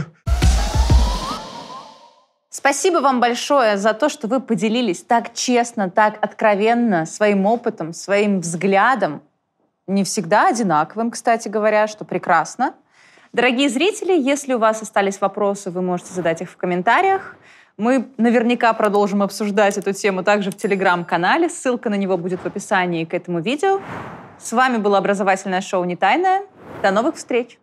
Спасибо вам большое за то, что вы поделились так честно, так откровенно своим опытом, своим взглядом. Не всегда одинаковым, кстати говоря, что прекрасно. Дорогие зрители, если у вас остались вопросы, вы можете задать их в комментариях. Мы наверняка продолжим обсуждать эту тему также в телеграм-канале. Ссылка на него будет в описании к этому видео. С вами было образовательное шоу «Не тайное». До новых встреч!